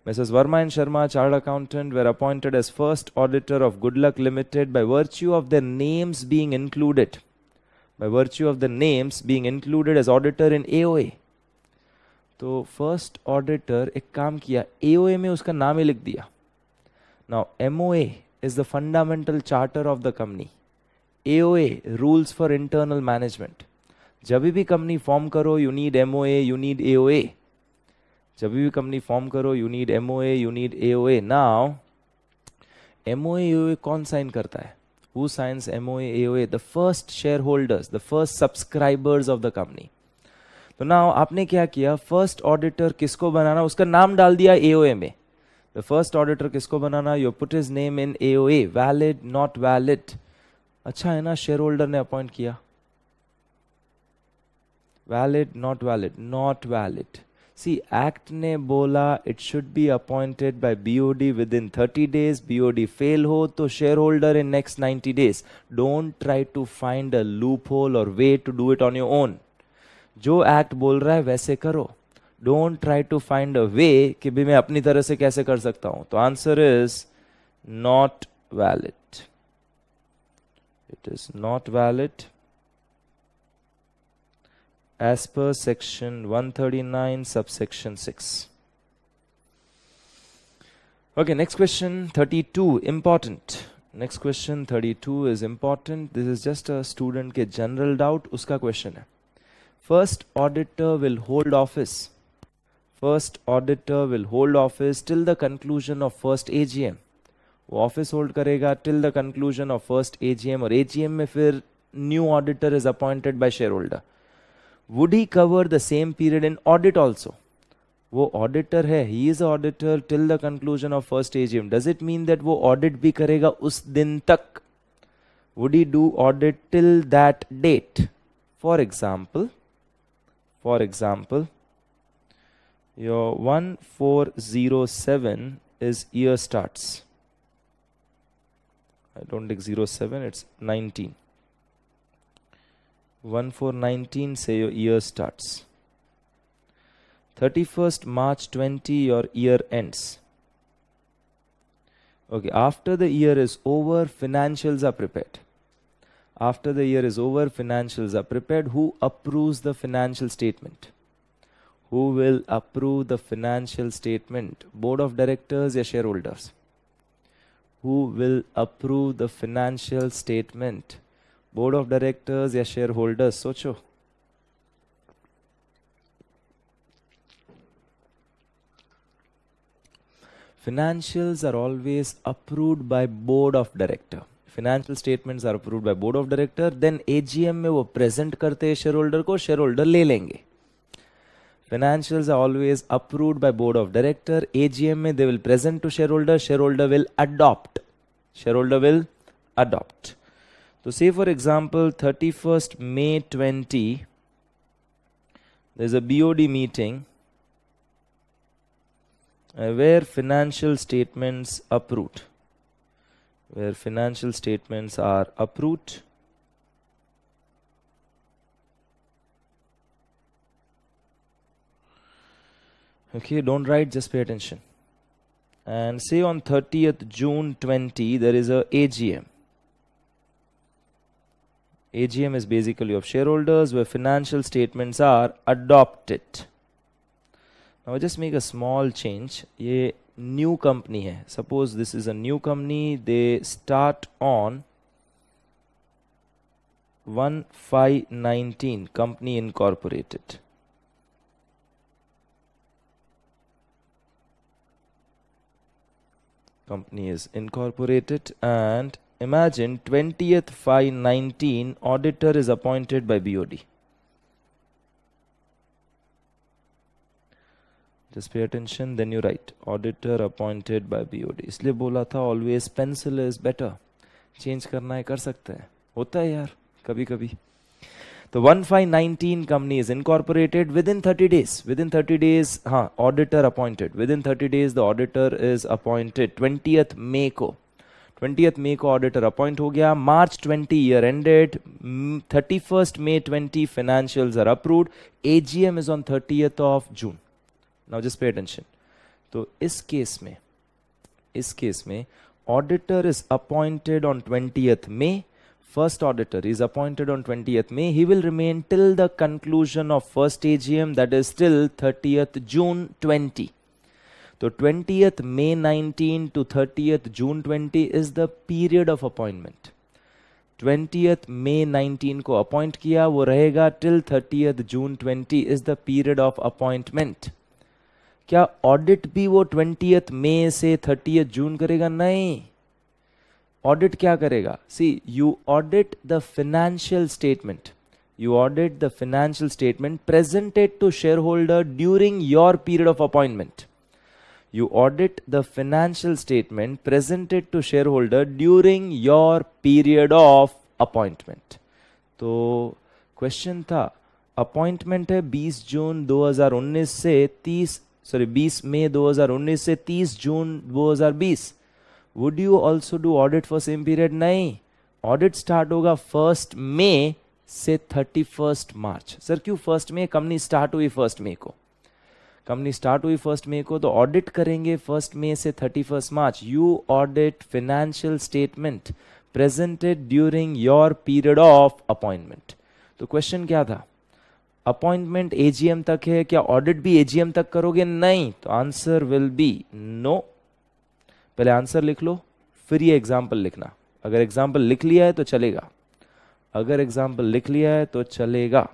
Messrs. Verma and Sharma, Chartered Accountant were appointed as first auditor of Good Luck Limited by virtue of their names being included. By virtue of the names being included as auditor in AOA. So, first auditor एक काम किया ए में उसका नाम ही लिख दिया now M is the fundamental charter of the company. AOA, Rules for Internal Management. जब भी कंपनी फॉर्म करो you need M O A you need A O A जब भी कंपनी फॉर्म करो you need M O A you need A O A now M O A A कौन sign करता है who signs M O A O A the first shareholders the first subscribers of the company तो ना आपने क्या किया first auditor किसको बनाना उसका नाम डाल दिया ए ओ ए में द फर्स्ट ऑडिटर किसको बनाना you put his name in A A valid not valid अच्छा है ना शेयर होल्डर ने अपॉइंट किया valid not valid not valid see act ने बोला it should be appointed by BOD within thirty days BOD fail हो तो shareholder in next ninety days don't try to find a loophole और way to do it on your own जो act बोल रहा है वैसे करो don't try to find a way कि भी मैं अपनी तरह से कैसे कर सकता हूं तो answer is not valid it is not valid as per section 139 subsection six okay next question thirty two important next question thirty two is important this is just a student के general doubt उसका question है first auditor will hold office first auditor will hold office till the conclusion of first AGM. वो office hold करेगा till the conclusion of first AGM और AGM में फिर new auditor is appointed by shareholder would he cover the same period in audit also वो auditor है he is auditor till the conclusion of first AGM does it mean that वो audit भी करेगा उस दिन तक would he do audit till that date for example for example your 1407 is year starts I don't take 07 it's 19 1419 say your year starts 31st March 20 your year ends okay after the year is over financials are prepared after the year is over financials are prepared who approves the financial statement who will approve the financial statement board of directors or shareholders who will approve the financial statement board of directors or shareholders Socho. financials are always approved by board of director financial statements are approved by board of director then AGM में वो present करते हैं shareholder को shareholder ले लेंगे Financials are always approved by board of director. AGM they will present to shareholder. Shareholder will adopt. Shareholder will adopt. So say for example 31st May 20 there's a BOD meeting uh, where financial statements approved where financial statements are approved okay don't write just pay attention and say on 30th June 20 there is a AGM AGM is basically of shareholders where financial statements are adopted now just make a small change a new company hai suppose this is a new company they start on 1519 company incorporated company is incorporated and imagine 20th 519 auditor is appointed by BOD just pay attention then you write auditor appointed by BOD इसलिए बोला था always pencil is better change करना है कर सकते हैं होता है यार कभी कभी तो 1519 company is incorporated within 30 days within 30 days हाँ auditor appointed within 30 days the auditor is appointed twentieth May को ट्वेंटीथ मे को ऑडिटर अपॉइंट हो गया March 20 year ended thirty first May 20 financials are approved AGM is on thirtieth of June now just pay attention तो इस case में इस case में auditor is appointed on twentieth may first auditor is appointed on 20th May, he will remain till the conclusion of first AGM, that is till 30th June 20. So 20th May 19 to 30th June 20 is the period of appointment. 20th May 19 को appoint किया वो रहेगा till 30th june 20 is the period of appointment क्या audit भी वो 20th may से 30th june करेगा नहीं ऑडिट क्या करेगा see you audit the financial statement you audit the financial statement presented to share shareholder during your period of appointment you audit the financial statement presented to share shareholder during your period of appointment तो question था appointment है 20 जून 2019 से 30 sorry 20 मई 2019 से 30 June 2020 would you also do audit for same period नहीं audit start होगा first May से thirty first March sir क्यों फर्स्ट मे कंपनी स्टार्ट हुई फर्स्ट मे को कंपनी स्टार्ट हुई फर्स्ट मे को तो ऑडिट करेंगे फर्स्ट मे से thirty first March you audit financial statement presented during your period of appointment तो क्वेश्चन क्या था अपॉइंटमेंट एजीएम तक है क्या ऑडिट भी एजीएम तक करोगे नहीं तो आंसर विल बी नो पहले आंसर लिख लो फिर ये एग्जाम्पल लिखना अगर एग्जाम्पल लिख लिया है तो चलेगा अगर एग्जाम्पल लिख लिया है तो चलेगा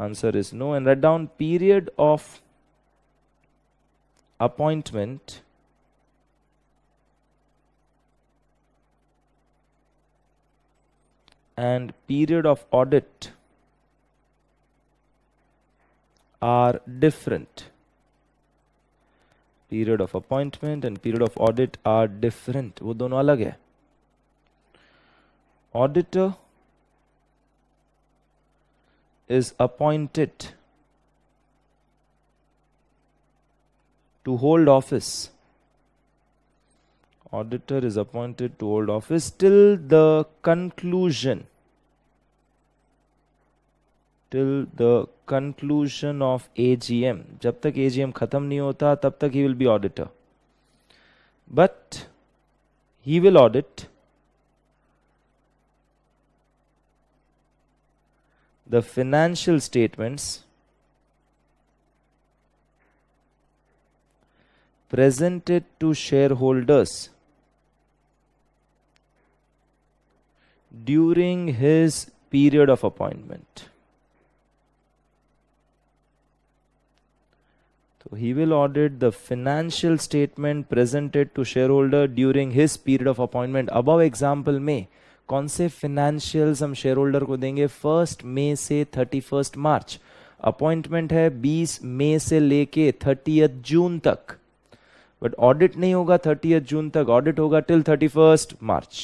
answer is no and write down period of appointment and period of audit are different period of appointment and period of audit are different वो दोनों अलग है auditor is appointed to hold office auditor is appointed to hold office till the conclusion till the conclusion of AGM. जब तक AGM खत्म नहीं होता तब तक he will be auditor. But he will audit the financial statements presented to shareholders during his period of appointment. तो he will audit the financial statement presented to share shareholder during his period of appointment above example में कौन से financial हम share holder को देंगे first May से thirty first मार्च appointment है बीस मे से लेके थर्टी जून तक बट ऑडिट नहीं होगा थर्टी जून तक ऑडिट होगा till thirty first March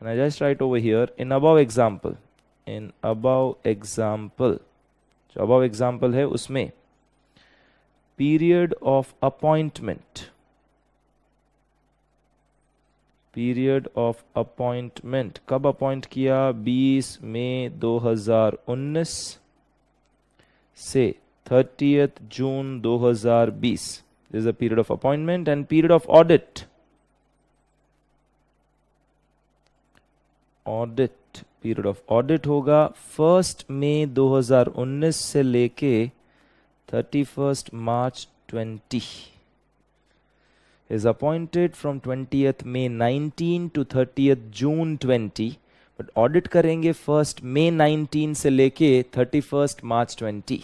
and I just write over here in अब एग्जाम्पल इन अब एग्जाम्पल जो अब एग्जाम्पल है उसमें period of appointment period of appointment कब अपॉइंट किया 20 मई 2019 से 30th June 2020 is a period of appointment and period of audit audit period of audit होगा फर्स्ट मई 2019 से लेके 31st March 20 is appointed from 20th May 19 to 30th June 20 but audit करेंगे first मई 19 से लेके 31st मार्च 20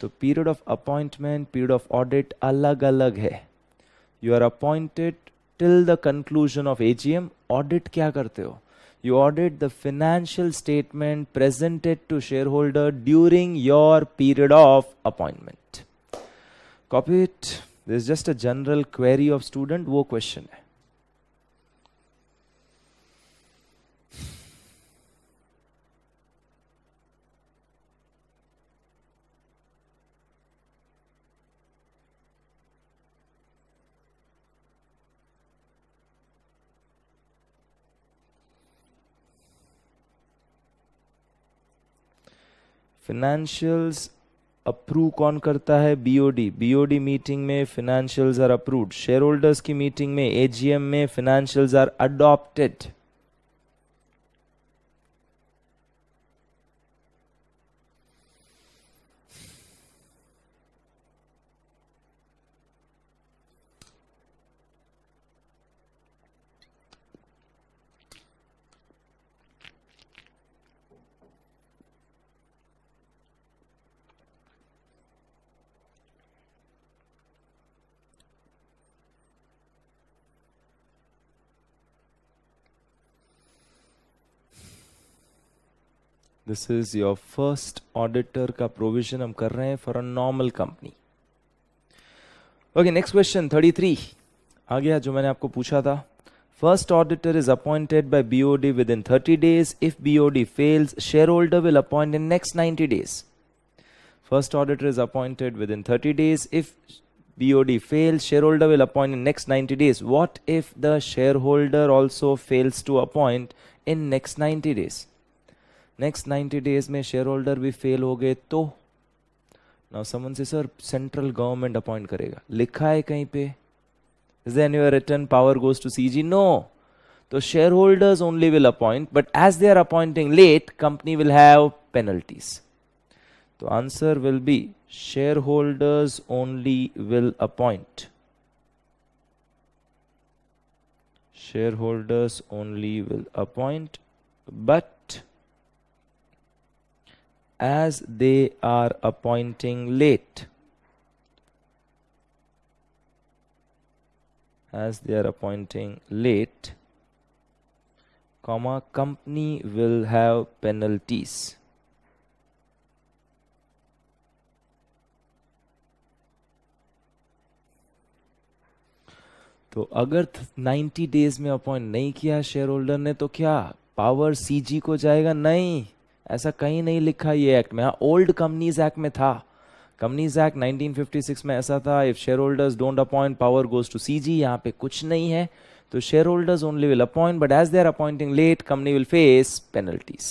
तो period of appointment period of audit अलग अलग है you are appointed till the conclusion of AGM audit क्या करते हो you audit the financial statement presented to shareholder during your period of appointment copy it there's just a general query of student wo question hai financials approve कौन करता है BOD BOD meeting में financials are approved shareholders की meeting में AGM में financials are adopted this is your first auditor का provision हम कर रहे हैं for a normal company okay next question thirty three आ गया जो मैंने आपको पूछा था first auditor is appointed by B OD within thirty days if B OD fails share holder will appoint in next ninety days first auditor is appointed within thirty days if B OD fails share holder will appoint in next ninety days what if the shareholder also fails to appoint in next ninety days next ninety days में shareholder भी fail हो गए तो now समन से sir central government appoint करेगा लिखा है कहीं पे is anywhere written power goes to C G no तो shareholders only will appoint but as they are appointing late company will have penalties तो answer will be shareholders only will appoint shareholders only will appoint but as they are appointing late. As they are appointing late, comma, company will have penalties. तो अगर 90 days में appoint नहीं किया share holder ने तो क्या power CG को जाएगा नहीं ऐसा कहीं नहीं लिखा ये एक्ट में हाँ ओल्ड कंपनीज एक्ट में था कंपनीज एक्ट 1956 में ऐसा था if shareholders don't appoint power goes to C G यहाँ पे कुछ नहीं है तो shareholders only will appoint but as they are appointing late company will face penalties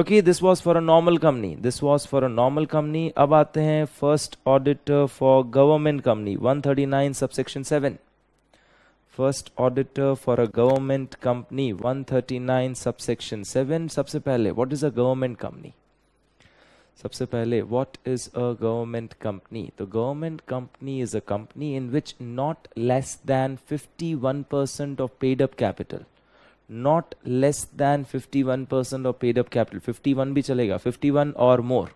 okay this was for a normal company this was for a normal company अब आते हैं first audit for government company 139 subsection seven first auditor for a government company 139 subsection 7 सबसे what is a government company सबसे what is a government company The government company is a company in which not less than 51% of paid up capital not less than 51% of paid up capital 51 भी चलेगा 51 or more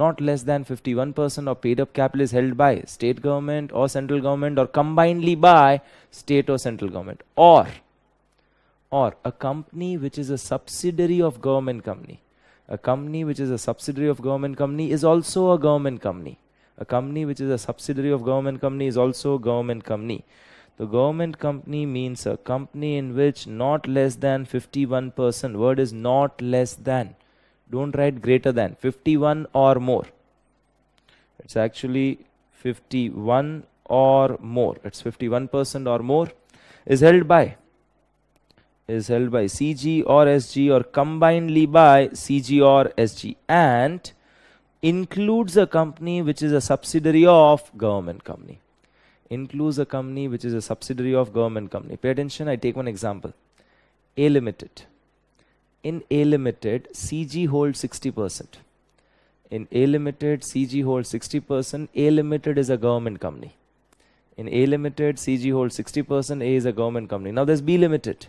not less than 51% of paid up capital is held by state government or central government or combinedly by state or central government or or a company which is a subsidiary of government company a company which is a subsidiary of government company is also a government company a company which is a subsidiary of government company is also a government company the government company means a company in which not less than 51% word is not less than don't write greater than 51 or more it's actually 51 or more it's 51% or more is held by is held by CG or SG or combinedly by CG or SG and includes a company which is a subsidiary of government company includes a company which is a subsidiary of government company pay attention I take one example A limited in A limited, CG holds 60%. In A limited, CG holds 60%. A limited is a government company. In A limited, CG holds 60%. A is a government company. Now there's B limited.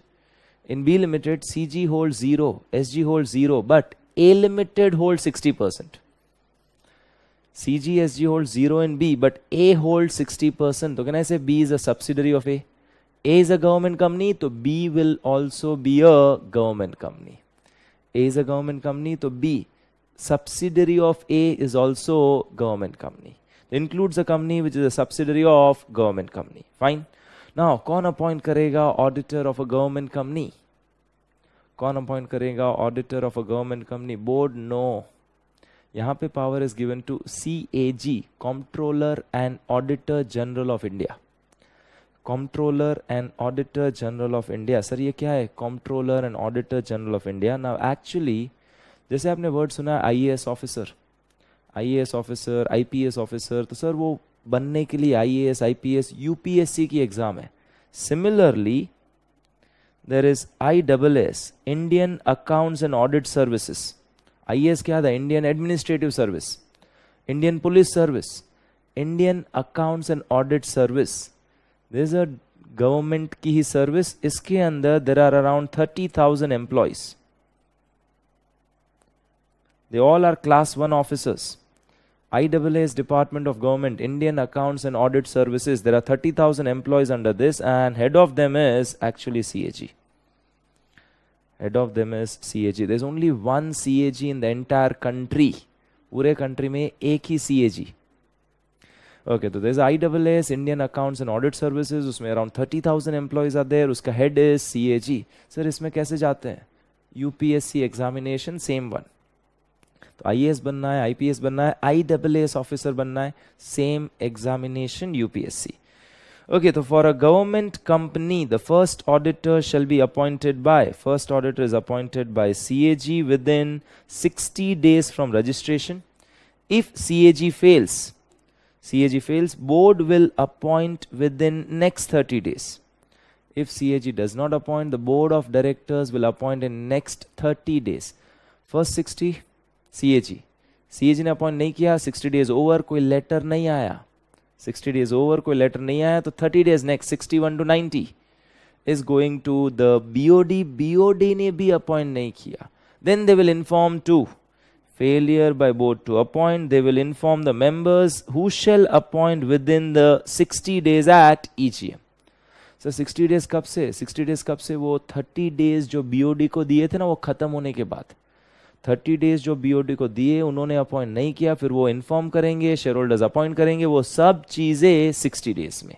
In B limited, CG holds 0, SG holds 0, but A limited holds 60%. CG, SG holds 0 and B, but A holds 60%. So can I say B is a subsidiary of A? A is a government company, so B will also be a government company. A is a government company, so B, subsidiary of A is also government company. It includes a company which is a subsidiary of government company. Fine. Now, कौन appoint करेगा auditor of a government company कौन appoint करेगा auditor of a government company board no यहाँ पे power is given to C A G comptroller and auditor general of India comptroller and auditor general of India sir ये क्या है comptroller and auditor general of India ना actually जैसे आपने word सुना है I officer I officer I officer तो sir वो बनने के लिए आई पी एस यूपीएससी की एग्ज़ाम है similarly there is I double S Indian accounts and audit services I क्या था Indian administrative service Indian police service Indian accounts and audit service this a government की ही service इसके अंदर there are around thirty thousand employees they all are class one officers IAA's Department of Government, Indian Accounts and Audit Services. There are 30,000 employees under this, and head of them is actually CAG. Head of them is CAG. There's only one CAG in the entire country. पूरे country में एक ही सी okay तो there I double S Indian accounts and audit services उसमें around thirty thousand employees are there उसका head is C A G sir इसमें कैसे जाते हैं U P S C examination same one तो आई एस बनना है आई पी एस बनना है आई डबल एस ऑफिसर बनना है same examination U P S C company the first auditor shall be appointed by first auditor is appointed by C A G within sixty days from registration if C A G fails CAG fails, board will appoint within next 30 days. If CAG does not appoint, the board of directors will appoint in next 30 days. First 60 CAG. CAG ने appoint नहीं किया 60 days over कोई letter नहीं आया 60 days over कोई letter नहीं आया तो 30 days next 61 to 90 is going to the BOD BOD ने भी अपॉइंट नहीं किया then they will inform to failure by board to appoint, they will inform the members who shall appoint within the 60 days at each year. Sir sixty days कब से sixty days कब से वो thirty days जो BOD को दिए थे ना वो खत्म होने के बाद थर्टी डेज जो बीओडी को दिए उन्होंने अपॉइंट नहीं किया फिर वो इन्फॉर्म करेंगे शेयर होल्डर्स अपॉइंट करेंगे वो सब चीज़ें सिक्सटी डेज में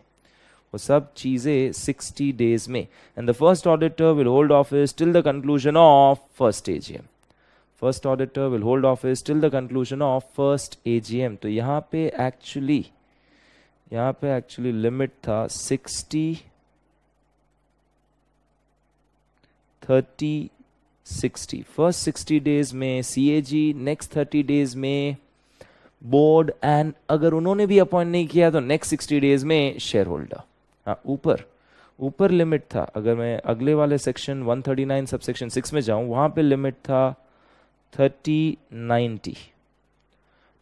वो सब चीज़ें सिक्सटी डेज में and the first auditor will hold office till the conclusion of first AGM first auditor will hold office till the conclusion of first AGM तो यहाँ पे एक्चुअली यहाँ पे एक्चुअली लिमिट था sixty thirty sixty first sixty days में C A G next thirty days में board and अगर उन्होंने भी अपॉइंट नहीं किया तो नेक्स्ट सिक्सटी डेज में शेयर होल्डर हाँ ऊपर ऊपर लिमिट था अगर मैं अगले वाले सेक्शन 139 सब सेक्शन सिक्स में जाऊं वहां पे लिमिट था थर्टी नाइन्टी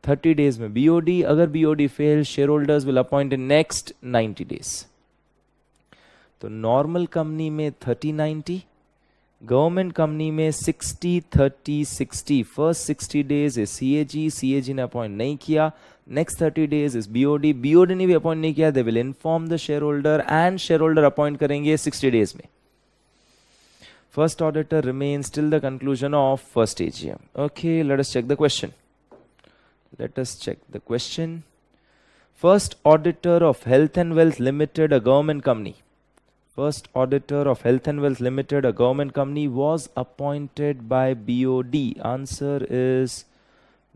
थर्टी डेज में बीओडी अगर BOD fail shareholders will appoint in next ninety days तो नॉर्मल कंपनी में थर्टी नाइन्टी गवर्नमेंट कंपनी में sixty thirty sixty first sixty days is C A G C A G ने appoint नहीं किया next thirty days is BOD BOD ने भी appoint नहीं किया they will inform the share holder and share holder appoint करेंगे sixty days में First auditor remains till the conclusion of first AGM. Okay, let us check the question. Let us check the question. First auditor of Health and Wealth Limited, a government company. First auditor of Health and Wealth Limited, a government company, was appointed by BOD. Answer is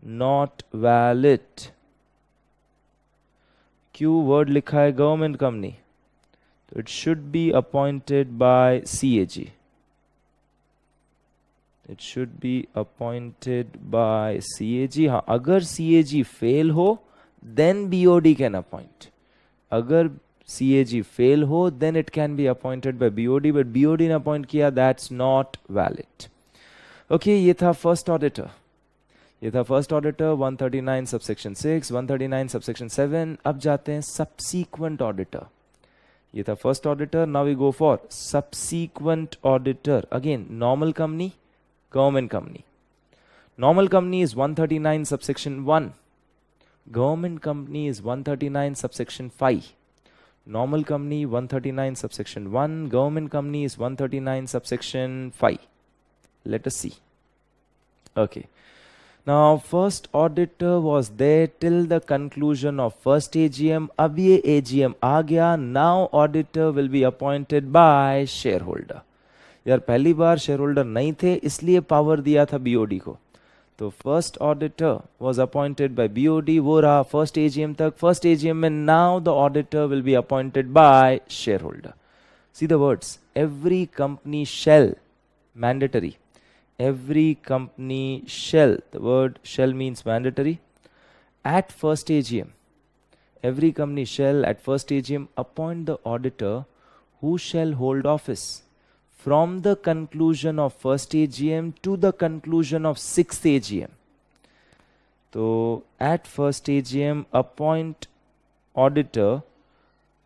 not valid. Q word likha hai government company. It should be appointed by CAG. It should be appointed by CAG हाँ अगर CAG fail हो then BOD can appoint अगर CAG fail हो then it can be appointed by BOD but BOD ने appoint किया that's not valid okay ये था first auditor ये था फर्स्ट ऑडिटर 139 सबसेक्शन 6 139 सबसेक्शन 7 अब जाते हैं सबसीक्वेंट ऑडिटर ये था first auditor now we go for subsequent auditor again normal company government company normal company is 139 thirty nine subsection one government company is 139 thirty nine subsection five normal company 139 thirty nine subsection one government company is 139 thirty nine subsection five let's see okay now first auditor was there till the conclusion of first AGM अब ये AGM आ गया now auditor will be appointed by shareholder यार पहली बार share holder नहीं थे इसलिए power दिया था बीओडी को तो first auditor was appointed by BOD वो रहा फर्स्ट एजीएम तक फर्स्ट एजीएम में now the auditor will be appointed by shareholder see the words every company shall mandatory every company shall the word shall means mandatory at first AGM every company shall at first AGM appoint the auditor who shall hold office from the conclusion of first AGM to the conclusion of sixth AGM. So at first AGM appoint auditor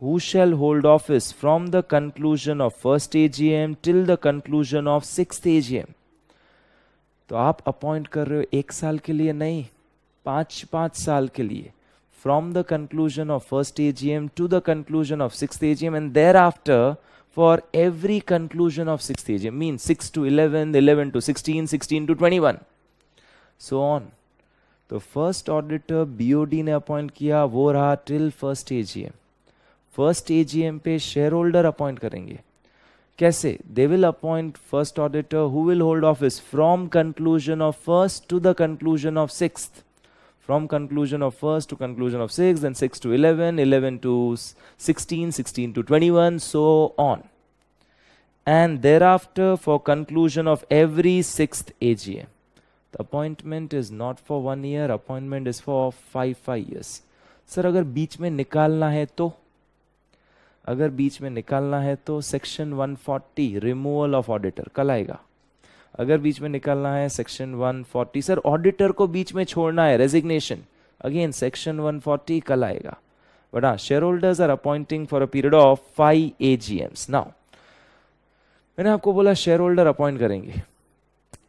who shall hold office from the conclusion of first AGM till the conclusion of sixth AGM. तो आप appoint कर रहे हो एक साल के लिए नहीं पाँच पाँच साल के लिए from the conclusion of first AGM to the conclusion of six AGM and thereafter for every conclusion of sixth age. It means 6 to 11, 11 to 16, 16 to 21. So on. तो फर्स्ट ऑडिटर बीओडी ने appoint किया वो रहा till first AGM first AGM पे share holder appoint करेंगे कैसे they will appoint first auditor who will hold office from conclusion of first to the conclusion of sixth from conclusion of first to conclusion of 6 then 6 to 11 11 to 16 16 to 21 so on and thereafter for conclusion of every sixth AGM the appointment is not for one year appointment is for five five years Sir, अगर बीच में निकालना है तो 140 removal of auditor, कल आएगा अगर बीच में निकलना है सेक्शन 140 सर ऑडिटर को बीच में छोड़ना है रेजिग्नेशन अगेन सेक्शन 140 कल आएगा बट हाँ share holders are appointing for a period of five A G Ms now मैंने आपको बोला शेयर होल्डर अपॉइंट करेंगे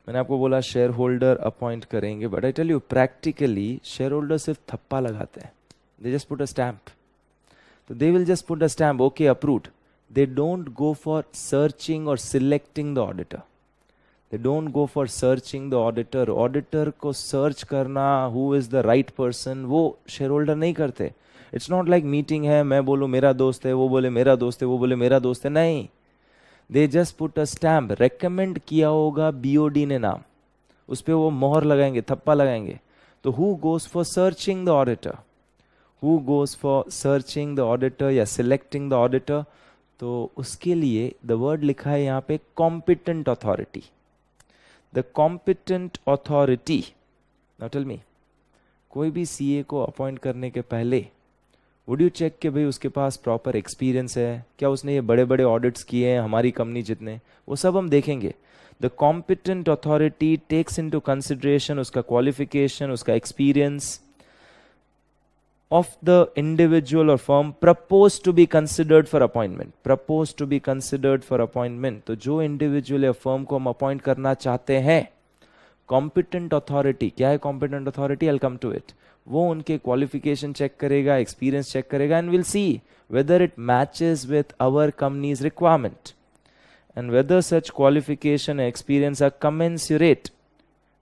मैंने आपको बोला शेयर होल्डर अपॉइंट करेंगे but I tell you practically share holder सिर्फ थप्पा लगाते हैं they just put a stamp तो they will just put a stamp okay approve they don't go for searching और selecting the auditor they don't go for searching the auditor auditor को search करना who is the right person वो share holder नहीं करते it's not like meeting है मैं बोलूँ मेरा दोस्त है वो बोले मेरा दोस्त है वो बोले मेरा दोस्त है नहीं they just put a stamp recommend किया होगा बी ने नाम उस पर वो मोहर लगाएंगे थप्पा लगाएंगे तो who goes for searching the auditor who goes for searching the auditor या सिलेक्टिंग द ऑडिटर तो उसके लिए द वर्ड लिखा है यहाँ पे competent authority the competent authority now tell me कोई भी सी ए को अपॉइंट करने के पहले वुड यू चेक के भाई उसके पास प्रॉपर एक्सपीरियंस है क्या उसने ये बड़े बड़े ऑडिट्स किए हैं हमारी कंपनी जितने वो सब हम देखेंगे the competent authority takes into consideration उसका क्वालिफिकेशन उसका experience of the individual or firm proposed to be considered for appointment proposed to be considered for appointment तो जो individually or firm को appoint करना चाहते हैं competent authority क्या है competent authority I'll come to it वो उनके qualification check करेगा experience check करेगा and we'll see whether it matches with our company's requirement and whether such qualification and experience are commensurate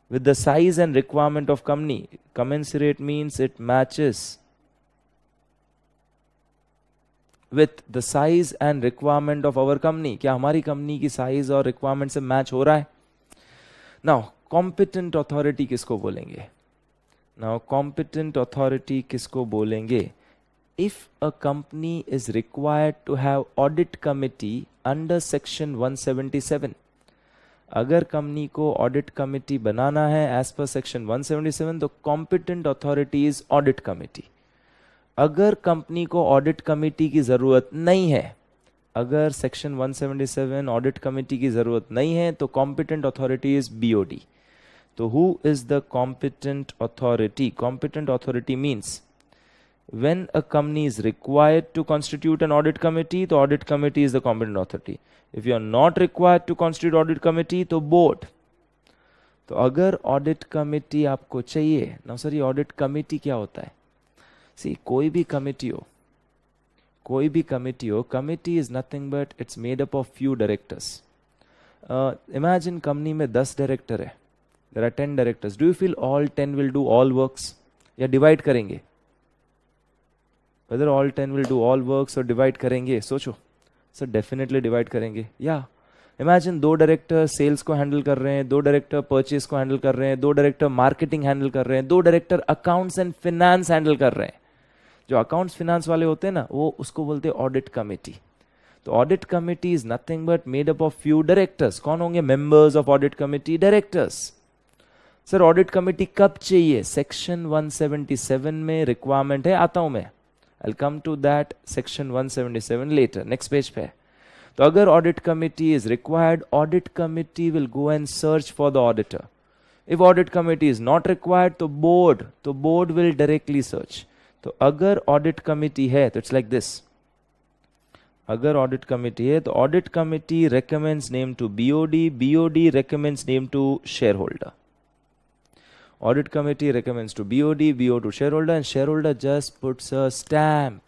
with the size and requirement of company commensurate means it matches with the size and requirement of our company क्या हमारी company की size और requirement से match हो रहा है now competent authority किसको बोलेंगे नाउ कॉम्पिटेंट अथॉरिटी किसको बोलेंगे if is required to have audit have under section under section 177 अगर कंपनी को ऑडिट कमेटी बनाना है एज पर सेक्शन 177 तो competent authority is audit committee अगर कंपनी को ऑडिट कमेटी की ज़रूरत नहीं है अगर सेक्शन 177 ऑडिट कमेटी की ज़रूरत नहीं है तो कॉम्पिटेंट अथॉरिटी इज़ बीओडी तो who is the competent authority competent authority means when a company is required to constitute an audit committee the audit committee is the competent authority if you are not required to constitute audit committee तो board तो अगर audit committee आपको चाहिए ना sir ये audit committee क्या होता है सी कोई भी कमिटी हो कोई भी कमिटी हो committee is nothing but it's made up of few directors imagine company में दस डायरेक्टर है there are ten directors do you feel all ten will do all works या डिवाइड करेंगे whether all ten will do all works और divide करेंगे सोचो sir definitely divide करेंगे या इमेजिन दो डायरेक्टर सेल्स को हैंडल कर रहे हैं दो डायरेक्टर परचेज को हैंडल कर रहे हैं दो डायरेक्टर मार्केटिंग हैंडल कर रहे हैं दो director accounts and finance handle कर रहे हैं जो अकाउंट्स फिनेंस वाले होते हैं ना वो उसको बोलते हैं ऑडिट कमेटी तो audit committee is nothing but made up of few directors कौन होंगे members of audit committee directors sir audit committee कब चाहिए सेक्शन 177 में रिक्वायरमेंट है आता हूं मैं I come to that section 177 later next page पे तो अगर audit committee is required audit committee will go and search for the auditor if audit committee is not required तो बोर्ड तो बोर्ड विल डायरेक्टली सर्च तो अगर audit committee है तो it's like this अगर ऑडिट कमेटी है तो audit committee recommends name to BOD BOD recommends name to share holder audit recommends to BOD BO to share holder and share holder just puts a stamp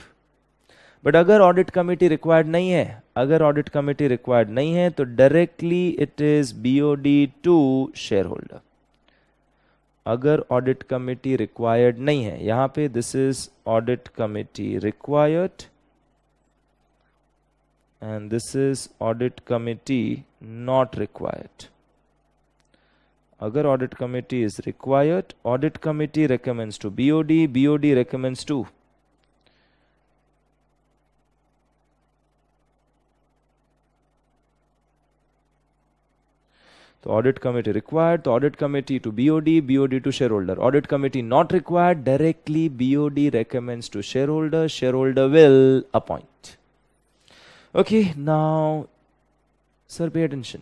but अगर audit committee required नहीं है अगर audit committee required नहीं है तो directly it is BOD to share holder अगर audit committee required नहीं है यहां पे this is audit committee required and this is audit committee not required अगर audit committee is required audit committee recommends to BOD BOD recommends to Audit committee required. Required तो audit committee BOD bod BOD to share holder audit committee not required directly BOD Shareholder shareholder share holder okay now sir pay attention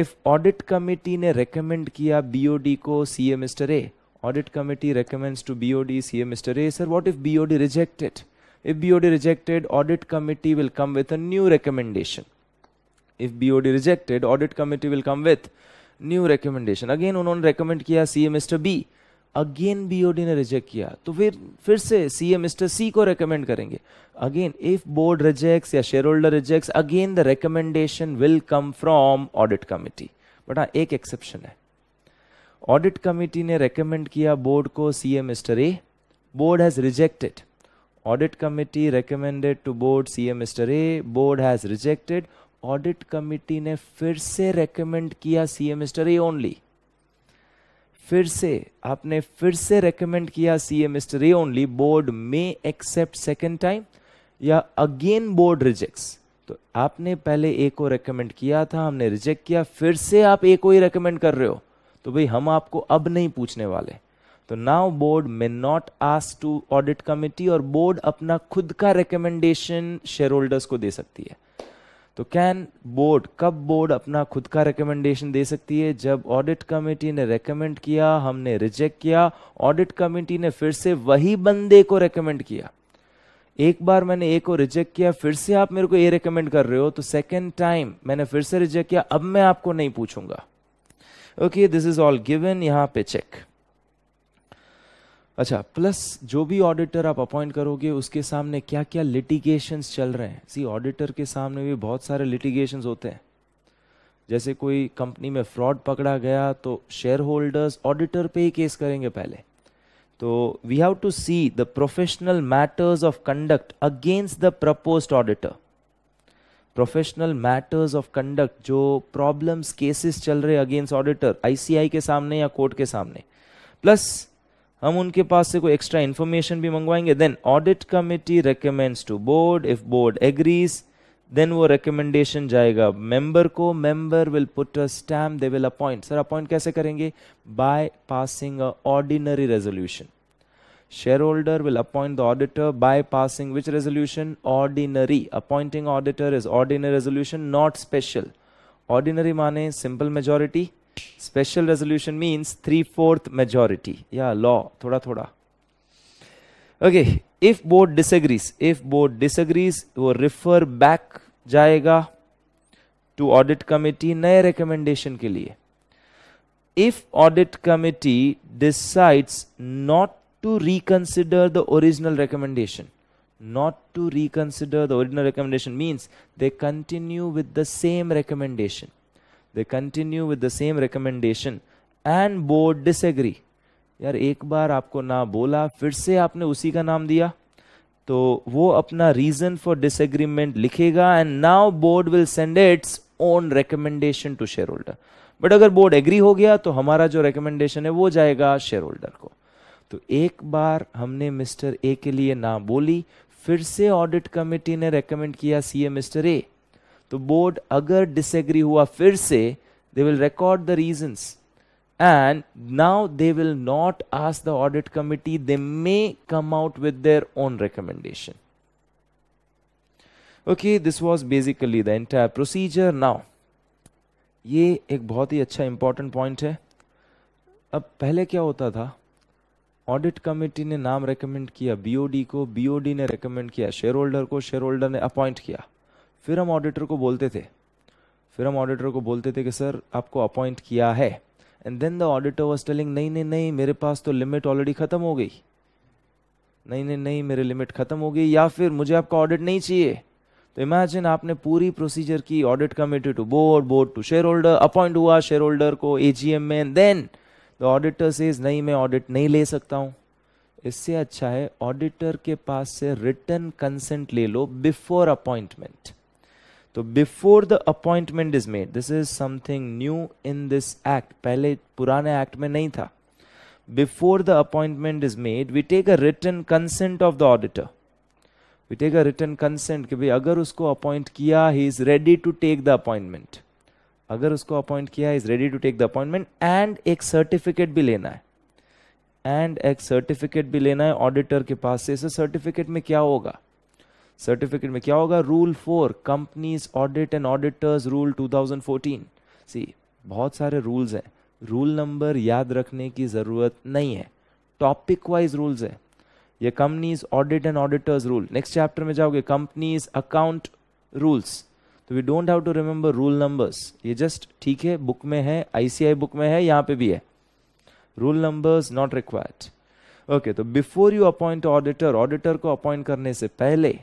if audit committee ne recommend किया BOD को CA Mr. A audit committee recommends to BOD C Mr. A sir what if BOD rejected if BOD rejected audit committee will come with a new recommendation if BOD rejected audit committee will come with new recommendation again उन्होंने recommend किया C A mister B again BOD ने reject किया तो फिर फिर से सी M mister सी को recommend करेंगे अगेन इफ बोर्ड रिजेक्ट या share holder reject again the recommendation will come from audit committee but हाँ एक एक्सेप्शन है ऑडिट कमिटी ने रिकमेंड किया बोर्ड को C M mister A board has rejected audit committee recommended to board C M mister A board has rejected audit committee ने फिर से recommend किया सीए मिस्टर ए ओनली फिर से आपने फिर से रेकमेंड किया CA mister A only board में एक्सेप्ट सेकेंड टाइम या अगेन बोर्ड रिजेक्ट तो आपने पहले ए को रेकमेंड किया था हमने रिजेक्ट किया फिर से आप ए को ही रेकमेंड कर रहे हो तो भाई हम आपको अब नहीं पूछने वाले तो now board may not ask to audit committee और बोर्ड अपना खुद का रिकमेंडेशन शेयर होल्डर्स को दे सकती है तो कैन बोर्ड कब बोर्ड अपना खुद का रिकमेंडेशन दे सकती है जब ऑडिट कमेटी ने रेकमेंड किया हमने रिजेक्ट किया ऑडिट कमेटी ने फिर से वही बंदे को रेकमेंड किया एक बार मैंने ए को रिजेक्ट किया फिर से आप मेरे को ए रेकमेंड कर रहे हो तो सेकेंड टाइम मैंने फिर से रिजेक्ट किया अब मैं आपको नहीं पूछूंगा okay this is all given यहाँ पे चेक अच्छा प्लस जो भी ऑडिटर आप अपॉइंट करोगे उसके सामने क्या क्या लिटिगेशंस चल रहे हैं सी ऑडिटर के सामने भी बहुत सारे लिटिगेशंस होते हैं जैसे कोई कंपनी में फ्रॉड पकड़ा गया तो शेयर होल्डर्स ऑडिटर पे ही केस करेंगे पहले तो we have to see the professional matters of conduct against the propose auditor professional matters of conduct जो प्रॉब्लम्स केसेस चल रहे अगेंस्ट ऑडिटर आईसीआई के सामने या कोर्ट के सामने प्लस हम उनके पास से कोई एक्स्ट्रा इन्फॉर्मेशन भी मंगवाएंगे then audit committee recommends to board if board agrees then वो रिकमेंडेशन जाएगा मेंबर को member will put a stamp they will appoint sir appoint कैसे करेंगे by passing a ordinary resolution share holder will appoint the auditor by passing which resolution ordinary appointing auditor is ordinary resolution not special ordinary माने simple majority special resolution means three fourth majority या law थोड़ा थोड़ा okay if board disagrees if board disagrees वो refer back जाएगा to audit committee नए recommendation के लिए if audit committee decides not to reconsider the original recommendation not to reconsider the original recommendation means they continue with the same recommendation they continue with the same recommendation and board disagree यार एक बार आपको ना बोला फिर से आपने उसी का नाम दिया तो वो अपना रीजन फॉर डिसएग्रीमेंट लिखेगा and now board will send its own recommendation to share holder but अगर बोर्ड एग्री हो गया तो हमारा जो रिकमेंडेशन है वो जाएगा शेयर होल्डर को तो एक बार हमने मिस्टर ए के लिए ना बोली फिर से ऑडिट कमेटी ने रेकमेंड किया सीए मिस्टर ए तो बोर्ड अगर डिसएग्री हुआ फिर से they will record the reason and now they will not ask the audit committee they may come out with their own recommendation okay this was basically the entire procedure now ये एक बहुत ही अच्छा important point है अब पहले क्या होता था ऑडिट कमेटी ने नाम रेकमेंड किया बीओडी को बीओडी ने रेकमेंड किया शेयर होल्डर को शेयर होल्डर ने अपॉइंट किया फिर हम ऑडिटर को बोलते थे फिर हम ऑडिटर को बोलते थे कि सर आपको अपॉइंट किया है and then the auditor was telling नहीं नहीं नहीं मेरे पास तो लिमिट ऑलरेडी ख़त्म हो गई नहीं नहीं नहीं मेरे लिमिट ख़त्म हो गई या फिर मुझे आपका ऑडिट नहीं चाहिए तो इमेजिन आपने पूरी प्रोसीजर की audit committee to board board to share holder appoint हुआ शेयर होल्डर को ए जी एम में एंड देन द ऑडिटर से नहीं मैं ऑडिट नहीं ले सकता हूँ इससे अच्छा है ऑडिटर के पास से रिटर्न कंसेंट ले लो बिफोर अपॉइंटमेंट तो before the appointment is made this is something new in this act पहले पुराने एक्ट में नहीं था before the appointment is made we take a written consent of the auditor we take a written consent कि भाई अगर उसको appoint किया he is ready to take the appointment अगर उसको अपॉइंट किया is ready to take the appointment and एक certificate भी लेना है एंड एक सर्टिफिकेट भी लेना है ऑडिटर के पास से सर्टिफिकेट में क्या होगा सर्टिफिकेट में क्या होगा rule four companies audit and auditors rule 2014 see बहुत सारे रूल्स हैं रूल नंबर याद रखने की ज़रूरत नहीं है टॉपिक वाइज रूल्स है ये companies audit and auditors rule next chapter में जाओगे कंपनीज अकाउंट रूल्स तो we don't have to remember rule numbers ये जस्ट ठीक है बुक में है आईसीआई बुक में है यहाँ पे भी है rule numbers not required okay तो before you appoint auditor auditor को अपॉइंट करने से पहले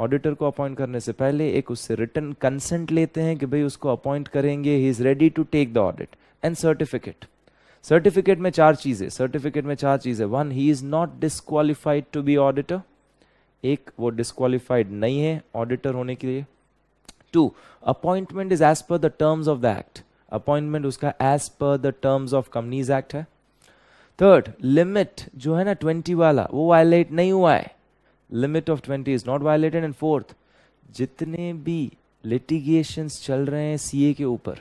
ऑडिटर को अपॉइंट करने से पहले एक उससे रिटर्न कंसेंट लेते हैं कि भाई उसको अपॉइंट करेंगे he is ready to take the audit and certificate certificate में चार चीज़ें सर्टिफिकेट में चार चीज़ें one he is not disqualified to be auditor एक वो डिसक्वालिफाइड नहीं है ऑडिटर होने के लिए two appointment is as per the terms of the act appointment उसका as per the terms of companies act है थर्ड लिमिट जो है ना ट्वेंटी वाला वो वायलेट नहीं हुआ है limit of twenty is not violated and fourth जितने भी लिटिगेशंस चल रहे हैं सीए के ऊपर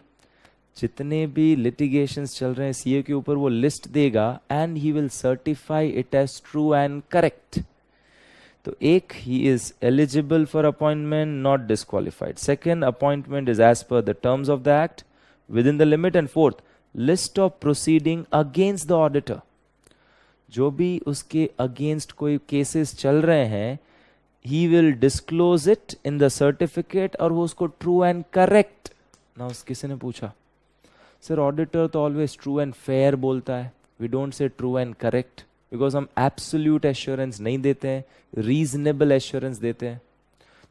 जितने भी लिटिगेशंस चल रहे हैं सीए के ऊपर वो लिस्ट देगा and he will certify it as true and correct तो एक he is eligible for appointment not disqualified second appointment is as per the terms of the act within the limit and fourth list of proceeding against the auditor जो भी उसके against कोई cases चल रहे हैं he will disclose it in the certificate और वो उसको ट्रू एंड करेक्ट ना उस किसी ने पूछा सर ऑडिटर तो ऑलवेज ट्रू एंड फेयर बोलता है we don't say true and correct because हम एब्सोल्यूट एश्योरेंस नहीं देते हैं रीजनेबल एश्योरेंस देते हैं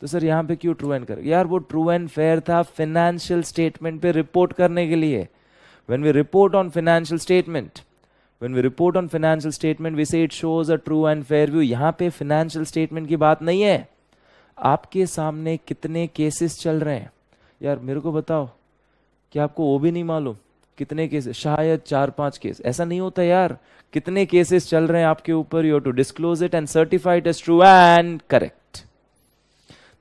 तो सर यहाँ पे क्यों ट्रू एंड करेक्ट यार वो ट्रू एंड फेयर था फाइनेंशियल स्टेटमेंट पे रिपोर्ट करने के लिए when we report on financial statement when we report on financial statement, we say it shows a true and fair view. यहाँ पे financial स्टेटमेंट की बात नहीं है आपके सामने कितने केसेस चल रहे हैं यार मेरे को बताओ कि आपको वो भी नहीं मालूम कितने केसेस शायद चार पांच केस ऐसा नहीं होता यार कितने केसेस चल रहे हैं आपके ऊपर you to disclose it and certified as true and correct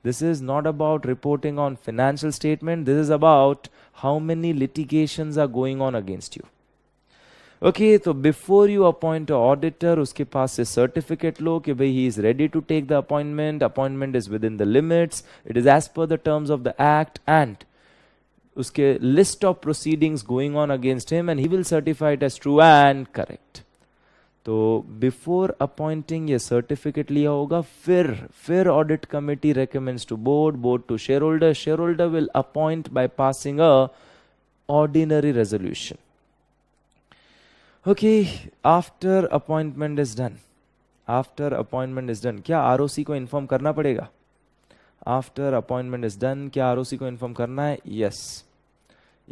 this is not about reporting on financial statement this is about how many litigation are going on against you okay okay, तो before you appoint auditor उसके पास से certificate लो कि भाई he is ready to take the appointment appointment is within the limits it is as per the terms of the act and उसके list of proceedings going on against him and he will certified as true and correct तो before appointing ये certificate लिया होगा फिर फिर audit committee recommends to board board to share holder share holder will appoint by passing a ordinary resolution okay after appointment is done after appointment is done क्या R को inform करना पड़ेगा after appointment is done क्या R को inform करना है yes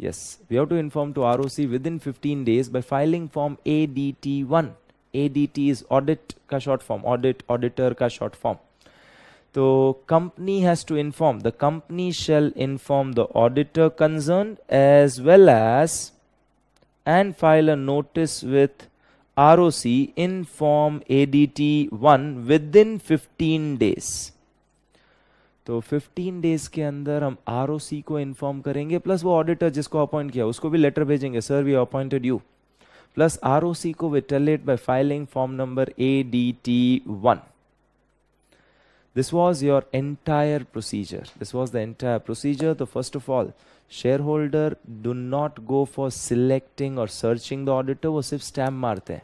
yes we have to inform to R O C within fifteen days by filing form A D T one A D T is audit का short form audit auditor का short form तो company has to inform the company shall inform the auditor concern as well as and file a notice with ROC in form ADT1 within 15 days. तो 15 days के अंदर हम are को inform करेंगे plus वो auditor जिसको appoint किया उसको भी लेटर भेजेंगे sir we appointed you plus R को विटेलेट by filing form number A D T one this was your entire procedure this was the entire procedure तो first of all share holder do not go for selecting और searching the auditor वो सिर्फ stamp मारते हैं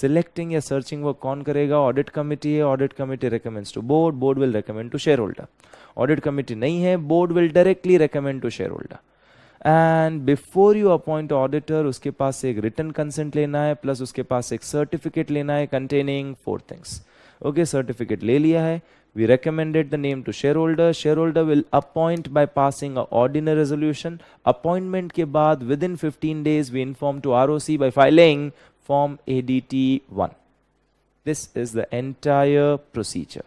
selecting या searching वो कौन करेगा ऑडिट कमेटी है audit committee recommends to board board will recommend to share holder audit committee नहीं है board will directly recommend to share holder and before you appoint auditor उसके पास एक रिटर्न कंसेंट लेना है प्लस उसके पास एक सर्टिफिकेट लेना है containing four things okay certificate ले लिया है We recommended the name to shareholder. Shareholder will appoint by passing a ordinary resolution. Appointment ke baad within 15 days we inform to ROC by filing form ADT1. This is the entire procedure.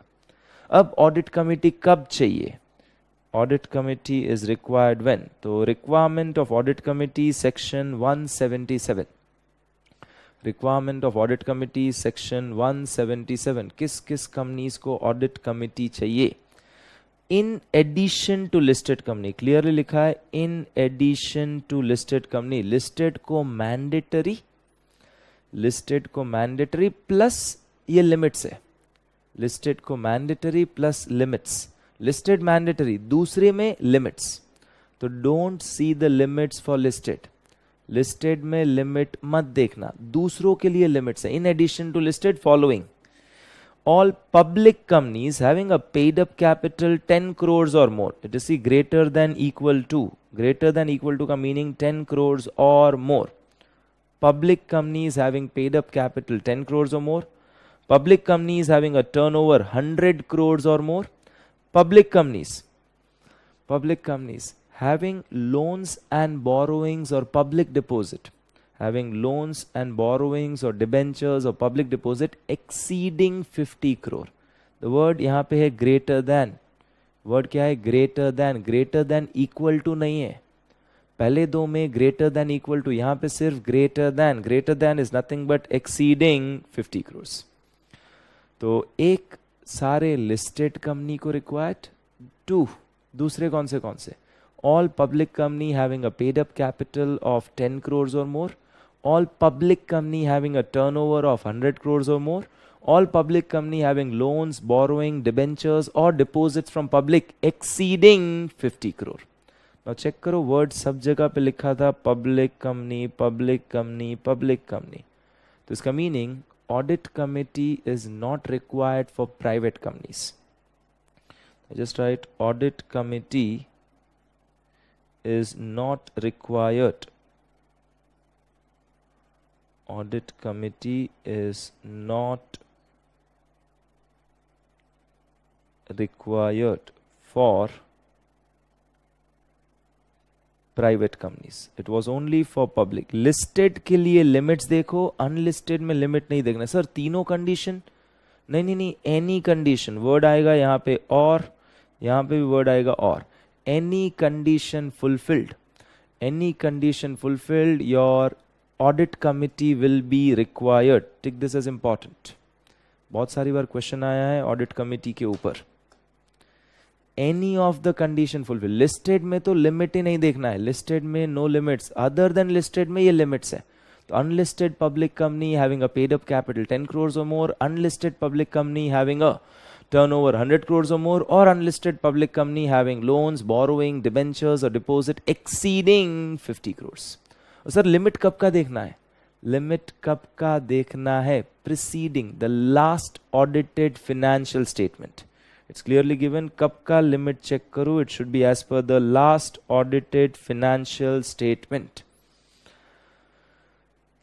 ab audit committee kab chahiye audit committee is required when तो requirement of audit committee section 177 requirement of audit committee section 177 किस किस companies को audit committee चाहिए in addition to listed company clearly लिखा है in addition to listed company listed को mandatory listed को mandatory plus ये लिमिट्स है लिस्टेड को mandatory plus limits listed mandatory दूसरे में लिमिट्स तो don't see the limits for listed listed में लिमिट मत देखना दूसरों के लिए लिमिट्स है in addition to listed following all public companies having a paid up capital 10 crore or more it is see greater than equal to greater than equal to का meaning 10 crore or more public companies having paid up capital 10 crore or more public companies having a over hundred crore or more public companies public companies having loans and borrowings or public deposit having loans and borrowings or debentures or public deposit exceeding 50 crore the word yahan pe hai greater than word kya hai greater than greater than equal to nahi hai पहले दो में greater than equal to यहाँ पे सिर्फ greater than greater than is nothing but exceeding 50 crores तो एक सारे listed company को रिक्वायर्ड टू दूसरे कौन से कौन से all public company having a paid up capital of 10 crores or more, all public company having a turnover of 100 crores or more, all public company having loans, borrowing, debentures or deposits from public exceeding 50 crore. Now check karo word सब jagah pe likha tha public company, public company, public company. this इसका meaning audit committee is not required for private companies. I just write audit committee is not required audit committee is not required for private companies it was only for public listed के लिए limits देखो unlisted में limit नहीं देखना sir तीनों condition नहीं नहीं नहीं एनी कंडीशन वर्ड आएगा यहाँ पे और यहाँ पे भी वर्ड आएगा और any condition fulfilled any condition fulfilled your audit committee will be required take this as important बहुत सारी बार क्वेश्चन आया है ऑडिट कमेटी के ऊपर any of the condition fulfil listed में तो लिमिट ही नहीं देखना है लिस्टेड में no limits other than listed में ये लिमिट्स है तो unlisted public company having a paid up capital 10 crores or more unlisted public company having a turnover 100 crores or more or unlisted public company having loans borrowing debentures or deposit exceeding 50 crores और sir limit कब का देखना है limit कब का देखना है preceding the last audited financial statement it's clearly given कब का लिमिट चेक करो it should be as per the last audited financial statement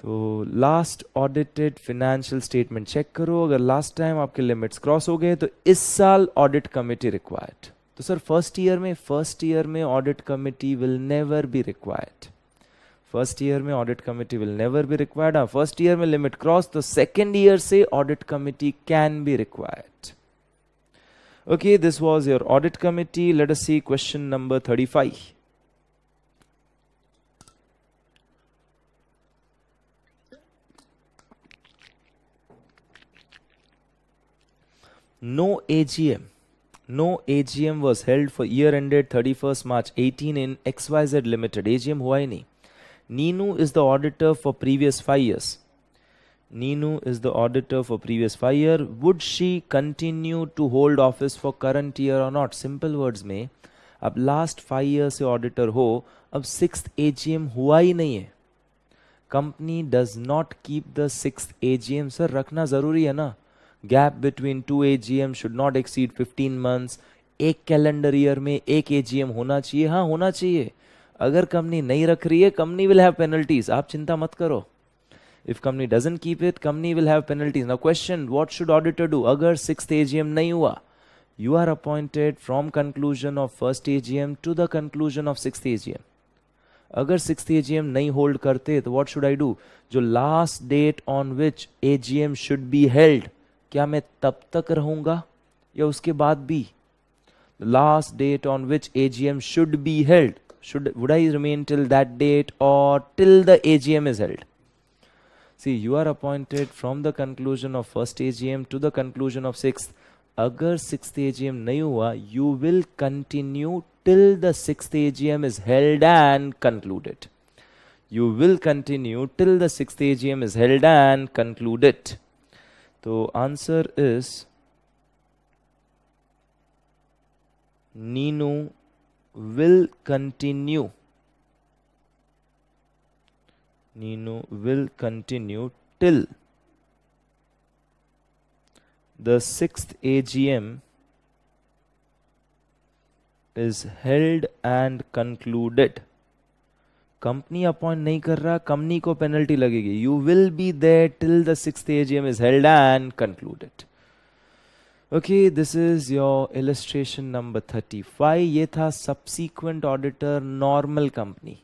तो last audited financial statement check करो अगर लास्ट टाइम आपके लिमिट्स क्रॉस हो गए तो इस साल ऑडिट कमेटी रिक्वायर्ड तो सर फर्स्ट ईयर में फर्स्ट ईयर में audit committee will never be required first year में audit committee will never be required हाँ फर्स्ट ईयर में लिमिट क्रॉस तो सेकेंड ईयर से audit committee can be required okay this was your audit committee let us see question number 35 no AGM. No AGM was held for year ended 31st March 18 in XYZ Limited. AGM हुआ ही नहीं. Ninu is the auditor for previous five years. Ninu is the auditor for previous five years. Would she continue to hold office for current year or not? Simple words में अब last five year से auditor हो अब six AGM हुआ ही नहीं है company does not keep the six AGM sir रखना जरूरी है ना gap between two AGM should not exceed 15 months एक कैलेंडर ईयर में एक एजीएम होना चाहिए हाँ होना चाहिए अगर कंपनी नहीं रख रही है कंपनी विल हैव पेनल्टीज आप चिंता मत करो if company doesn't keep it company will have penalties now question what should auditor do अगर सिक्स एजीएम नहीं हुआ you are appointed from conclusion of first AGM to the conclusion of six AGM अगर six AGM नहीं hold करते तो what should I do जो last date on which AGM should be held क्या मैं तब तक रहूंगा या उसके बाद भी last date on which A G M should be held should would I remain till that date or till the A G M is held see you are appointed from the conclusion of first A G M to the conclusion of six अगर six A G M नहीं हुआ you will continue till the six A G M is held and concluded you will continue till the six A G M is held and concluded So, answer is. Nino will continue. Nino will continue till the sixth AGM is held and concluded. Company appoint नहीं कर रहा company को penalty लगेगी you will be there till the six AGM is held and concluded okay this is your illustration number thirty five ये था subsequent auditor normal company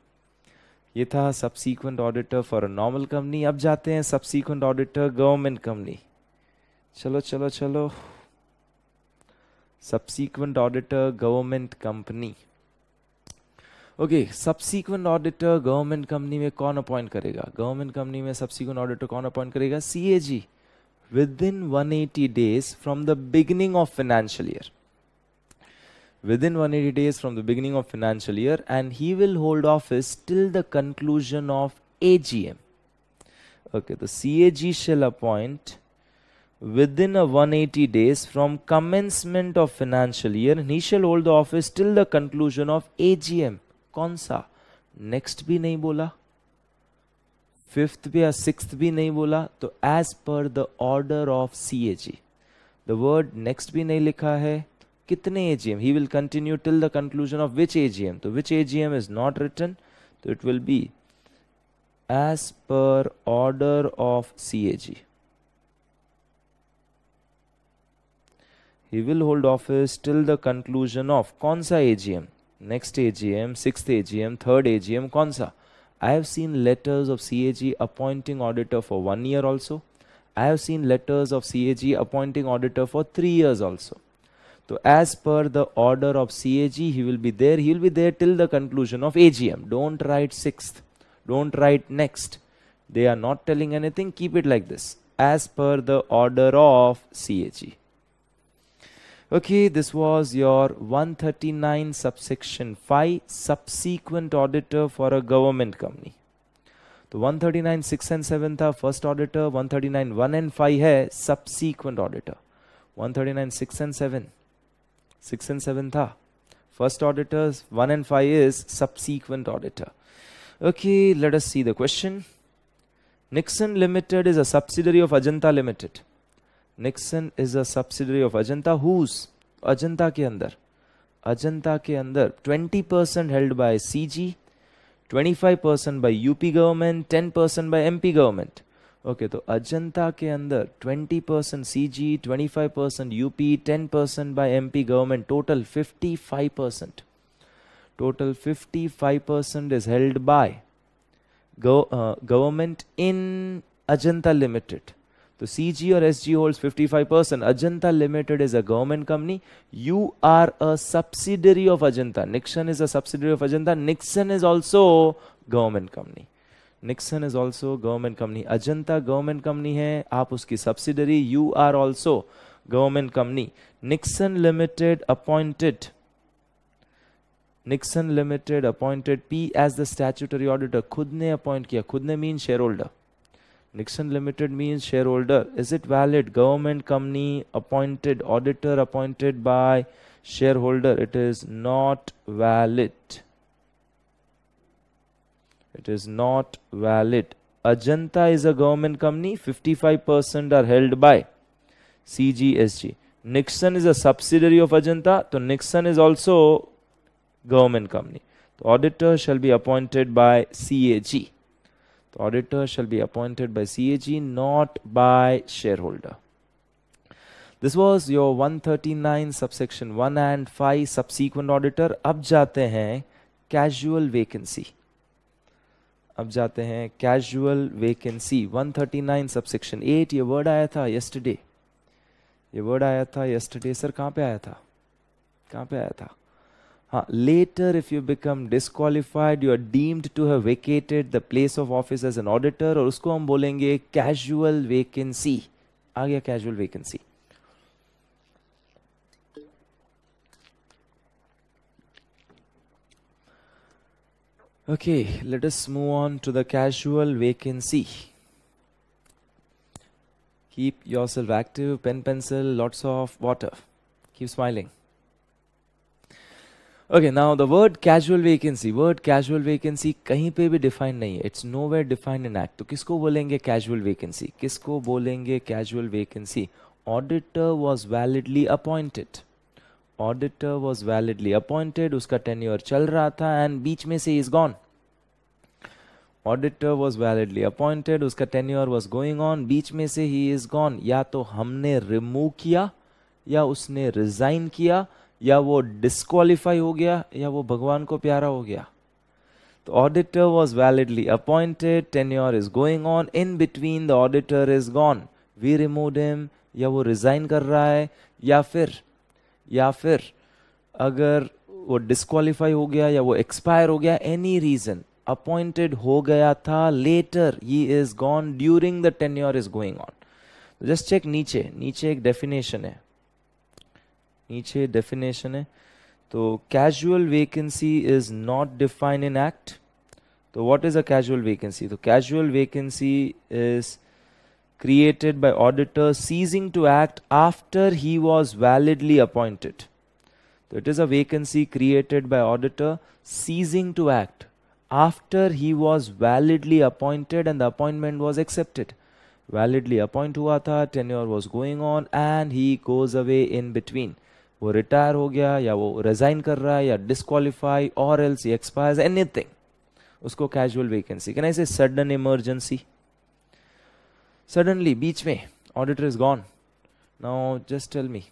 ये था subsequent auditor for a normal company अब जाते हैं subsequent auditor government company चलो चलो चलो subsequent auditor government company okay subsequent auditor government company में कौन अपॉइंट करेगा गवर्नमेंट कंपनी में सबसीक्वेंट ऑडिटर कौन अपॉइंट करेगा C within one days from the beginning of financial year within one days from the beginning of financial year and he will hold office till the conclusion of A okay तो C A G shall appoint within one eighty days from commencement of financial year he shall hold the office till the conclusion of A G M कौन सा next भी नहीं बोला fifth भी या six भी नहीं बोला तो as per the order of C A G the word next भी नहीं लिखा है कितने A G M he will continue till the conclusion of which A G M तो which A G M is not written तो it will be as per order of C A G he will hold office till the conclusion of कौन सा AGM next AGM, sixth AGM, third AGM, kaun I have seen letters of CAG appointing auditor for one year also. I have seen letters of CAG appointing auditor for three years also. So as per the order of CAG, he will be there. He will be there till the conclusion of AGM. Don't write sixth. Don't write next. They are not telling anything. Keep it like this. As per the order of CAG. Okay, this was your 139 subsection 5 subsequent auditor for a government company. The 139 6 and 7 are first auditor, 139 1 and 5 hai subsequent auditor. 139 6 and 7, 6 and 7 tha. first auditors, 1 and 5 is subsequent auditor. Okay, let us see the question. Nixon Limited is a subsidiary of Ajanta Limited. Nixon is a subsidiary of Ajanta whose Ajanta के अंदर अजंता के अंदर 20 percent held by C G twenty five UP government ten percent by M government okay तो अजंता के अंदर twenty percent C G twenty UP ten percent by M government total fifty five percent total fifty five percent is held by government in Ajanta limited तो C G और S G hold fifty five percent Ajanta Limited is a government company you are a subsidiary of Ajanta Nixon is a subsidiary of Ajanta Nixon is also government company Nixon is also government company Ajanta government company है आप उसकी subsidiary you are also government company Nixon Limited appointed Nixon Limited appointed P as the statutory auditor खुद ने appoint किया खुद ने mean shareholder Nixon Limited means shareholder. Is it valid? Government company appointed, auditor appointed by shareholder. It is not valid. It is not valid. Ajanta is a government company. 55% are held by CGSG. Nixon is a subsidiary of Ajanta. So Nixon is also government company. The auditor shall be appointed by CAG. Auditor shall be appointed by CAG not by shareholder this was your 139 subsection one and five subsequent auditor अब जाते हैं casual vacancy अब जाते हैं casual vacancy 139 subsection eight ये word आया था yesterday ये वर्ड आया था यस्टरडे सर कहाँ पे आया था कहाँ पे आया था Uh, later, if you become disqualified, you are deemed to have vacated the place of office as an auditor, or usko hum bolenge casual vacancy. आ casual vacancy. Okay, let us move on to the casual vacancy. Keep yourself active, pen, pencil, lots of water. Keep smiling. Okay now the word casual vacancy word casual vacancy कहीं पे भी define नहीं है it's nowhere defined in act तो किसको बोलेंगे casual vacancy किसको बोलेंगे casual vacancy auditor was validly appointed auditor was validly appointed उसका टेन्योर चल रहा था एंड बीच में से is gone auditor was validly appointed उसका टेन्योर वॉज गोइंग ऑन बीच में से ही इज गॉन या तो हमने रिमूव किया या उसने रिजाइन किया या वो डिस्कालीफाई हो गया या वो भगवान को प्यारा हो गया तो auditor was validly appointed tenure is going on in between the auditor is gone we remove him या वो रिजाइन कर रहा है या फिर या फिर अगर वो डिस्कालीफाई हो गया या वो एक्सपायर हो गया एनी रीजन अपॉइंटेड हो गया था later he is gone during the tenure is going on just check नीचे नीचे एक डेफिनेशन है नीचे डेफिनेशन है तो casual vacancy is not defined in act तो what is a casual vacancy तो casual vacancy is created by auditor ceasing to act after he was validly appointed तो it is a vacancy created by auditor ceasing to act after he was validly appointed and the appointment was accepted validly appoint हुआ था tenure was going on and he goes away in between वो retire हो गया या वो resign कर रहा है या डिसक्वालीफाई और एल्स एक्सपायर एनीथिंग उसको casual vacancy can I say sudden emergency suddenly बीच में auditor is gone now just tell me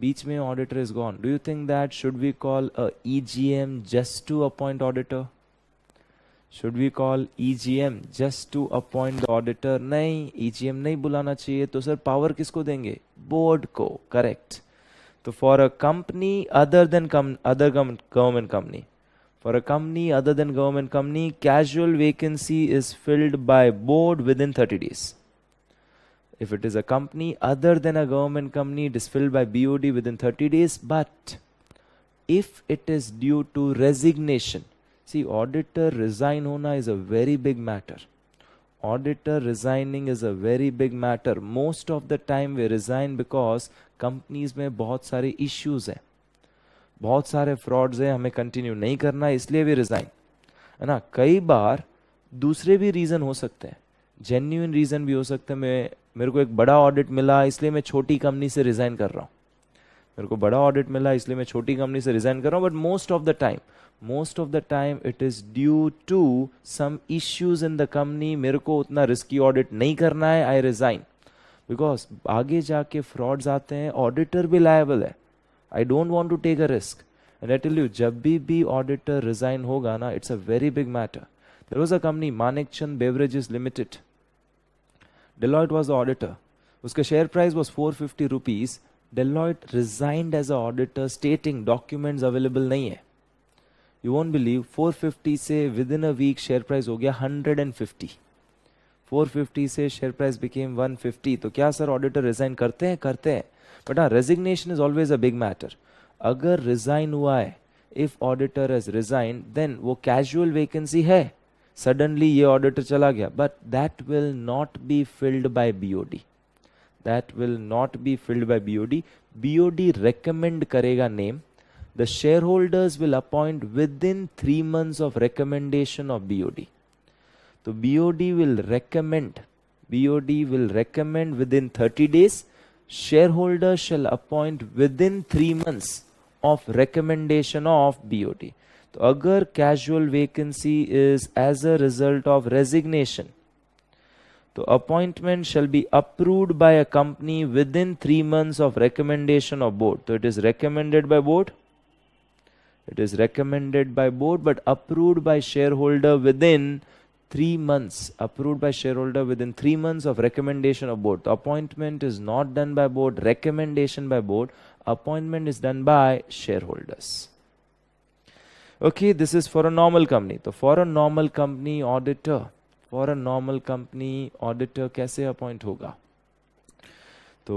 बीच में auditor is gone do you think that should we call a EGM just to appoint auditor should we call EGM just to appoint the auditor नहीं EGM e नहीं बुलाना चाहिए तो sir power किसको देंगे board को करेक्ट तो for a company other than other government company for a company other than government company casual vacancy is filled by board within thirty days if it is a company other than a government company it is filled by BOD within 30 days but if it is due to resignation see auditor resign hona is a very big matter auditor resigning is a very big matter most of the time we resign because companies में बहुत सारे issues हैं बहुत सारे frauds हैं हमें continue नहीं करना इसलिए भी रिज़ाइन है ना कई बार दूसरे भी रीज़न हो सकते हैं जेन्यून रीज़न भी हो सकते हैं मैं मेरे को एक बड़ा ऑडिट मिला इसलिए मैं छोटी कंपनी से रिज़ाइन कर रहा हूँ मेरे को बड़ा ऑडिट मिला इसलिए मैं छोटी कंपनी से रिजाइन कर रहा हूँ but most of the time most of the time it is due to some issues in the company मेरे को उतना रिस्की ऑडिट नहीं करना है आई रिज़ाइन बिकॉज आगे जाके फ्रॉड्स आते हैं ऑडिटर भी लायबल है I don't want to take a risk and I tell you जब भी भी ऑडिटर रिज़ाइन होगा ना it's a very big matter there was a company Manik Manikchand Beverages Limited Deloitte was the auditor उसका share price was four fifty rupees Deloitte resigned as a auditor stating documents available नहीं है you won't believe 450 से within a week share price हो गया 150 450 से share price became 150 तो क्या sir auditor resign करते हैं करते हैं बट हाँ resignation is always a big matter अगर रिजाइन हुआ है if auditor is resign then वो कैजुअल वेकेंसी है सडनली ये ऑडिटर चला गया but that will not be filled by D that will not be filled by BOD. BOD recommend karega name. The shareholders will appoint within three months of recommendation of BOD. So BOD will recommend. BOD will recommend within 30 days. Shareholders shall appoint within three months of recommendation of BOD. So agar casual vacancy is as a result of resignation the appointment shall be approved by a company within three months of recommendation of board. So it is recommended by board. It is recommended by board but approved by shareholder within three months. Approved by shareholder within three months of recommendation of board. appointment is not done by board, recommendation by board. Appointment is done by shareholders. Okay, this is for a normal company. So for a normal company auditor, for a normal company auditor कैसे appoint होगा तो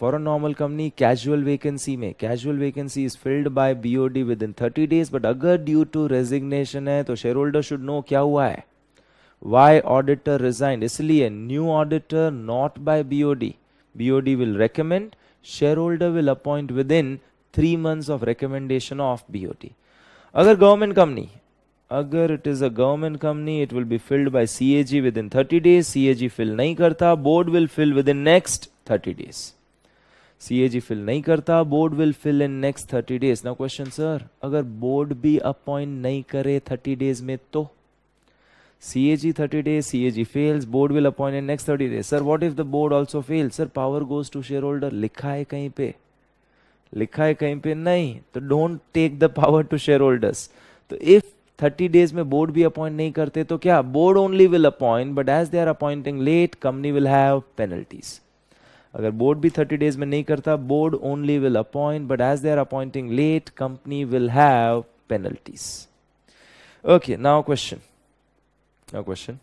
for a normal company casual vacancy में casual vacancy is filled by BOD within thirty days but अगर due to resignation है तो shareholder should know क्या हुआ है वाई ऑडिटर रिजाइन इसलिए new auditor not by BOD BOD will recommend share holder will appoint within three months of recommendation of BOD अगर government company अगर it is a government company it will be filled by CAG within thirty days CAG fill नहीं करता board will fill within next thirty days CAG fill नहीं करता board will fill in next thirty days ना question sir अगर board भी appoint नहीं करे thirty days में तो CAG 30 days, CAG fails, board will appoint in next 30 days. Sir, what if the board also fails? Sir, power goes to shareholder. लिखा है कहीं पे लिखा है कहीं पे नहीं तो don't take the power to shareholders तो इफ थर्टी डेज में बोर्ड भी अपॉइंट नहीं करते तो क्या board only will appoint but as they are appointing late company will have penalties अगर बोर्ड भी थर्टी डेज में नहीं करता board only will appoint but as they are appointing late company will have penalties okay now question now question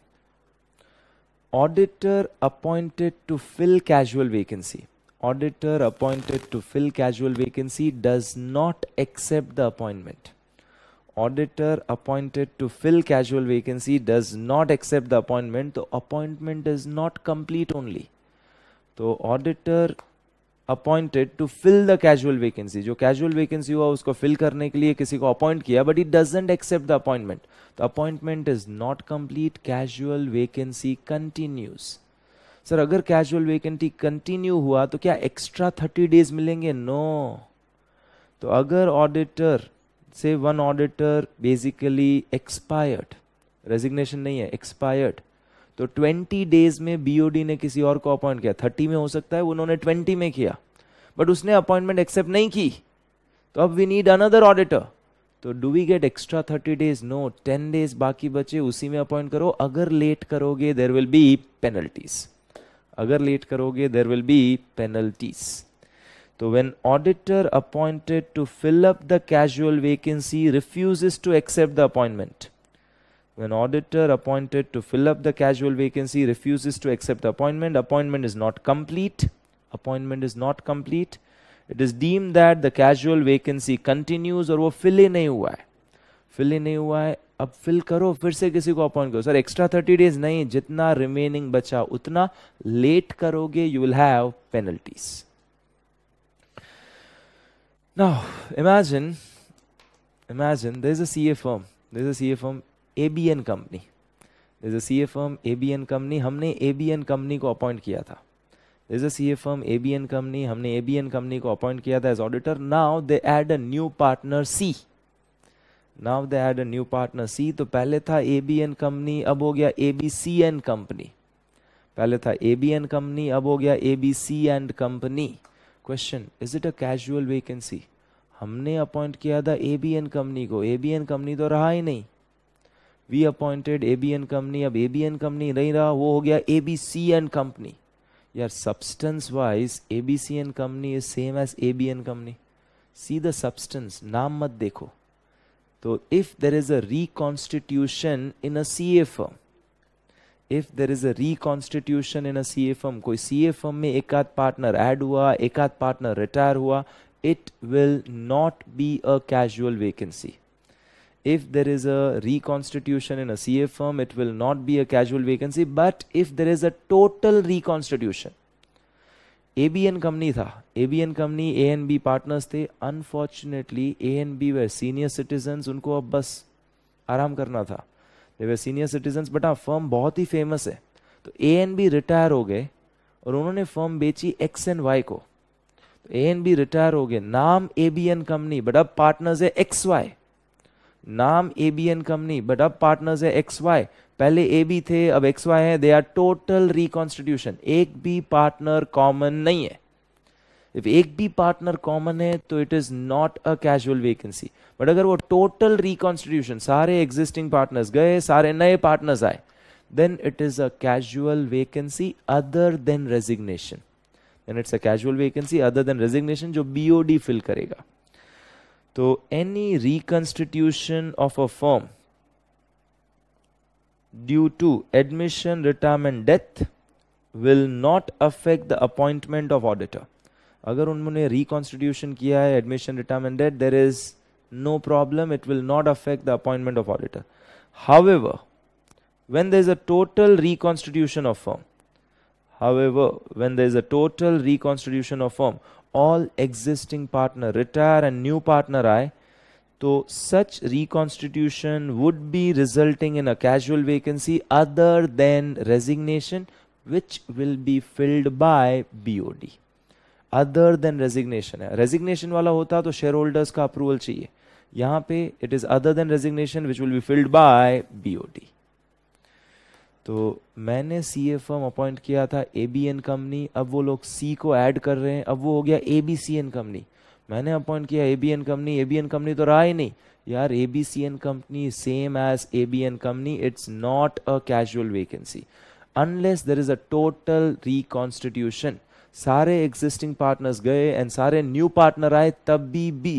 auditor appointed to fill casual vacancy auditor appointed to fill casual vacancy does not accept the appointment auditor appointed to fill casual vacancy does not accept the appointment तो appointment is not complete only तो auditor appointed to fill the casual vacancy जो casual vacancy हुआ उसको fill करने के लिए किसी को अपॉइंट किया but it doesn't accept the appointment तो appointment is not complete casual vacancy continues sir अगर कैजुअल वेकेंसी कंटिन्यू हुआ तो क्या एक्स्ट्रा थर्टी डेज मिलेंगे नो no. तो अगर ऑडिटर से one auditor basically expired resignation नहीं है एक्सपायर्ड तो 20 डेज में बीओडी ने किसी और को अपॉइंट किया 30 में हो सकता है उन्होंने 20 में किया बट उसने अपॉइंटमेंट एक्सेप्ट नहीं की तो अब वी नीड अनदर ऑडिटर तो do we get extra 30 days no 10 days बाकी बचे उसी में अपॉइंट करो अगर लेट करोगे देर विल बी पेनल्टीज अगर लेट करोगे देर विल बी पेनल्टीज़ तो when auditor appointed to fill up the casual vacancy refuses to accept the appointment when auditor appointed to fill up the casual vacancy refuses to accept the appointment appointment is not complete appointment is not complete it is deem that the casual vacancy continues और वो fill ही नहीं हुआ है fill ही नहीं हुआ है अब fill करो फिर से किसी को अपॉइंट करो सर एक्स्ट्रा थर्टी डेज नहीं जितना रिमेनिंग बचा उतना लेट करोगे you will have penalties Now, imagine, imagine there's a CA firm, there's a CA firm ABN company. There's a CA firm ABN company. हमने ABN company को appoint किया था. There's a CA firm ABN company. हमने ABN company को appoint किया था as auditor. Now they add a new partner C. Now they add a new partner C. तो पहले था ABN company, अब हो गया ABCN company. पहले था ABN company, अब हो गया ABC and company. Question is it a casual vacancy हमने अपॉइंट किया था ए बी एन कंपनी को ए बी एन कंपनी तो रहा ही नहीं we appointed A B N company अब ए बी एन कंपनी नहीं रहा वो हो गया A B C N company यार substance wise A B C N company is same as A B N company see the substance नाम मत देखो तो if there is a reconstitution in a C A firm if there is a reconstitution in C F M कोई C F M में एक आध partner add हुआ एक आध पार्टनर रिटायर हुआ it will not be a casual vacancy if there is a reconstitution in C F M it will not be a casual vacancy but if there is a total reconstitution A B N company था A B N company A N B partners थे unfortunately A N B were senior citizen उनको अब बस आराम करना था they senior citizens but हाँ firm बहुत ही फेमस है तो ए एन बी रिटायर हो गए और उन्होंने फर्म बेची एक्स एंड वाई को तो ए एंड बी रिटायर हो गए नाम A B N company but अब पार्टनर्स है एक्स वाई नाम A B N company but अब पार्टनर्स है एक्स वाई पहले ए बी थे अब एक्स वाई है दे आर टोटल रिकॉन्स्टिट्यूशन एक भी पार्टनर कॉमन नहीं है इफ एक भी पार्टनर कॉमन है तो it is not a casual vacancy but अगर वो टोटल रिकॉन्स्टिट्यूशन सारे एग्जिस्टिंग पार्टनर्स गए सारे नए पार्टनर्स आए then it is a casual vacancy other than resignation then it's a casual vacancy other than resignation जो बीओडी फिल करेगा तो any reconstitution of a form due to admission retirement death will not affect the appointment of auditor अगर उन्होंने reconstitution किया है admission रिटर्मेंडेड there is no problem it will not affect the appointment of auditor however when there is a total reconstitution of form however when there is a total reconstitution of form all existing partner retire and new partner आए तो such reconstitution would be resulting in a casual vacancy other than resignation which will be filled by B O D other than resignation है resignation वाला होता तो share holders का approval चाहिए यहां पे it is other than resignation which will be filled by B O D तो मैंने सी एफ एम अपॉइंट किया था ए बी एन कंपनी अब वो लोग सी को ऐड कर रहे हैं अब वो हो गया A B C N company मैंने अपॉइंट किया A B N company A B N company तो रहा ही नहीं यार A B C N company same as A B N company it's not a casual vacancy unless there is a total reconstitution सारे existing partners गए and सारे new partner आए तब भी भी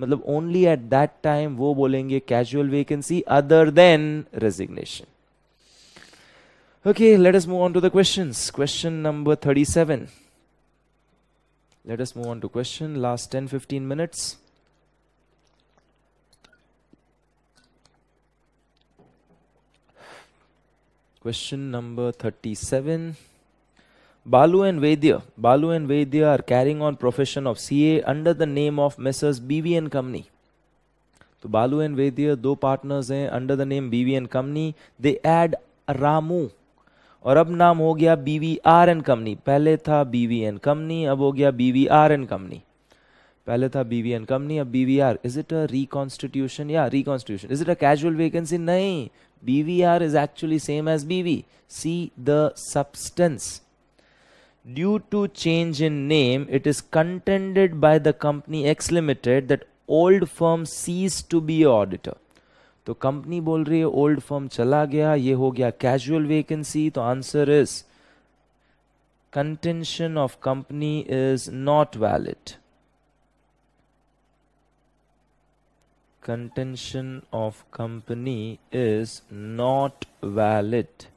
मतलब ओनली एट दैट टाइम वो बोलेंगे casual vacancy other than resignation okay let us move on to the question question number thirty let us move on to question last ten fifteen minutes question number thirty seven Balu and Vaidya. Balu and Vaidya are carrying on profession of CA under the name of Messrs. BV and Company. तो बालू and वेद्य दो partners हैं under the name B V and company they add Ramu और अब नाम हो गया बीवी आर एंड कंपनी पहले था बीवी एंड कंपनी अब हो गया बीवी आर एंड कंपनी पहले था बीवी एंड कंपनी अब B V R is it a reconstitution या reconstitution is it a casual vacancy नहीं B V R is actually same as B V see the substance due to change in name it is contended by the company x limited that old firm ceased to be auditor to company bol rahi old firm chala gaya ye ho gaya casual vacancy to answer is contention of company is not valid contention of company is not valid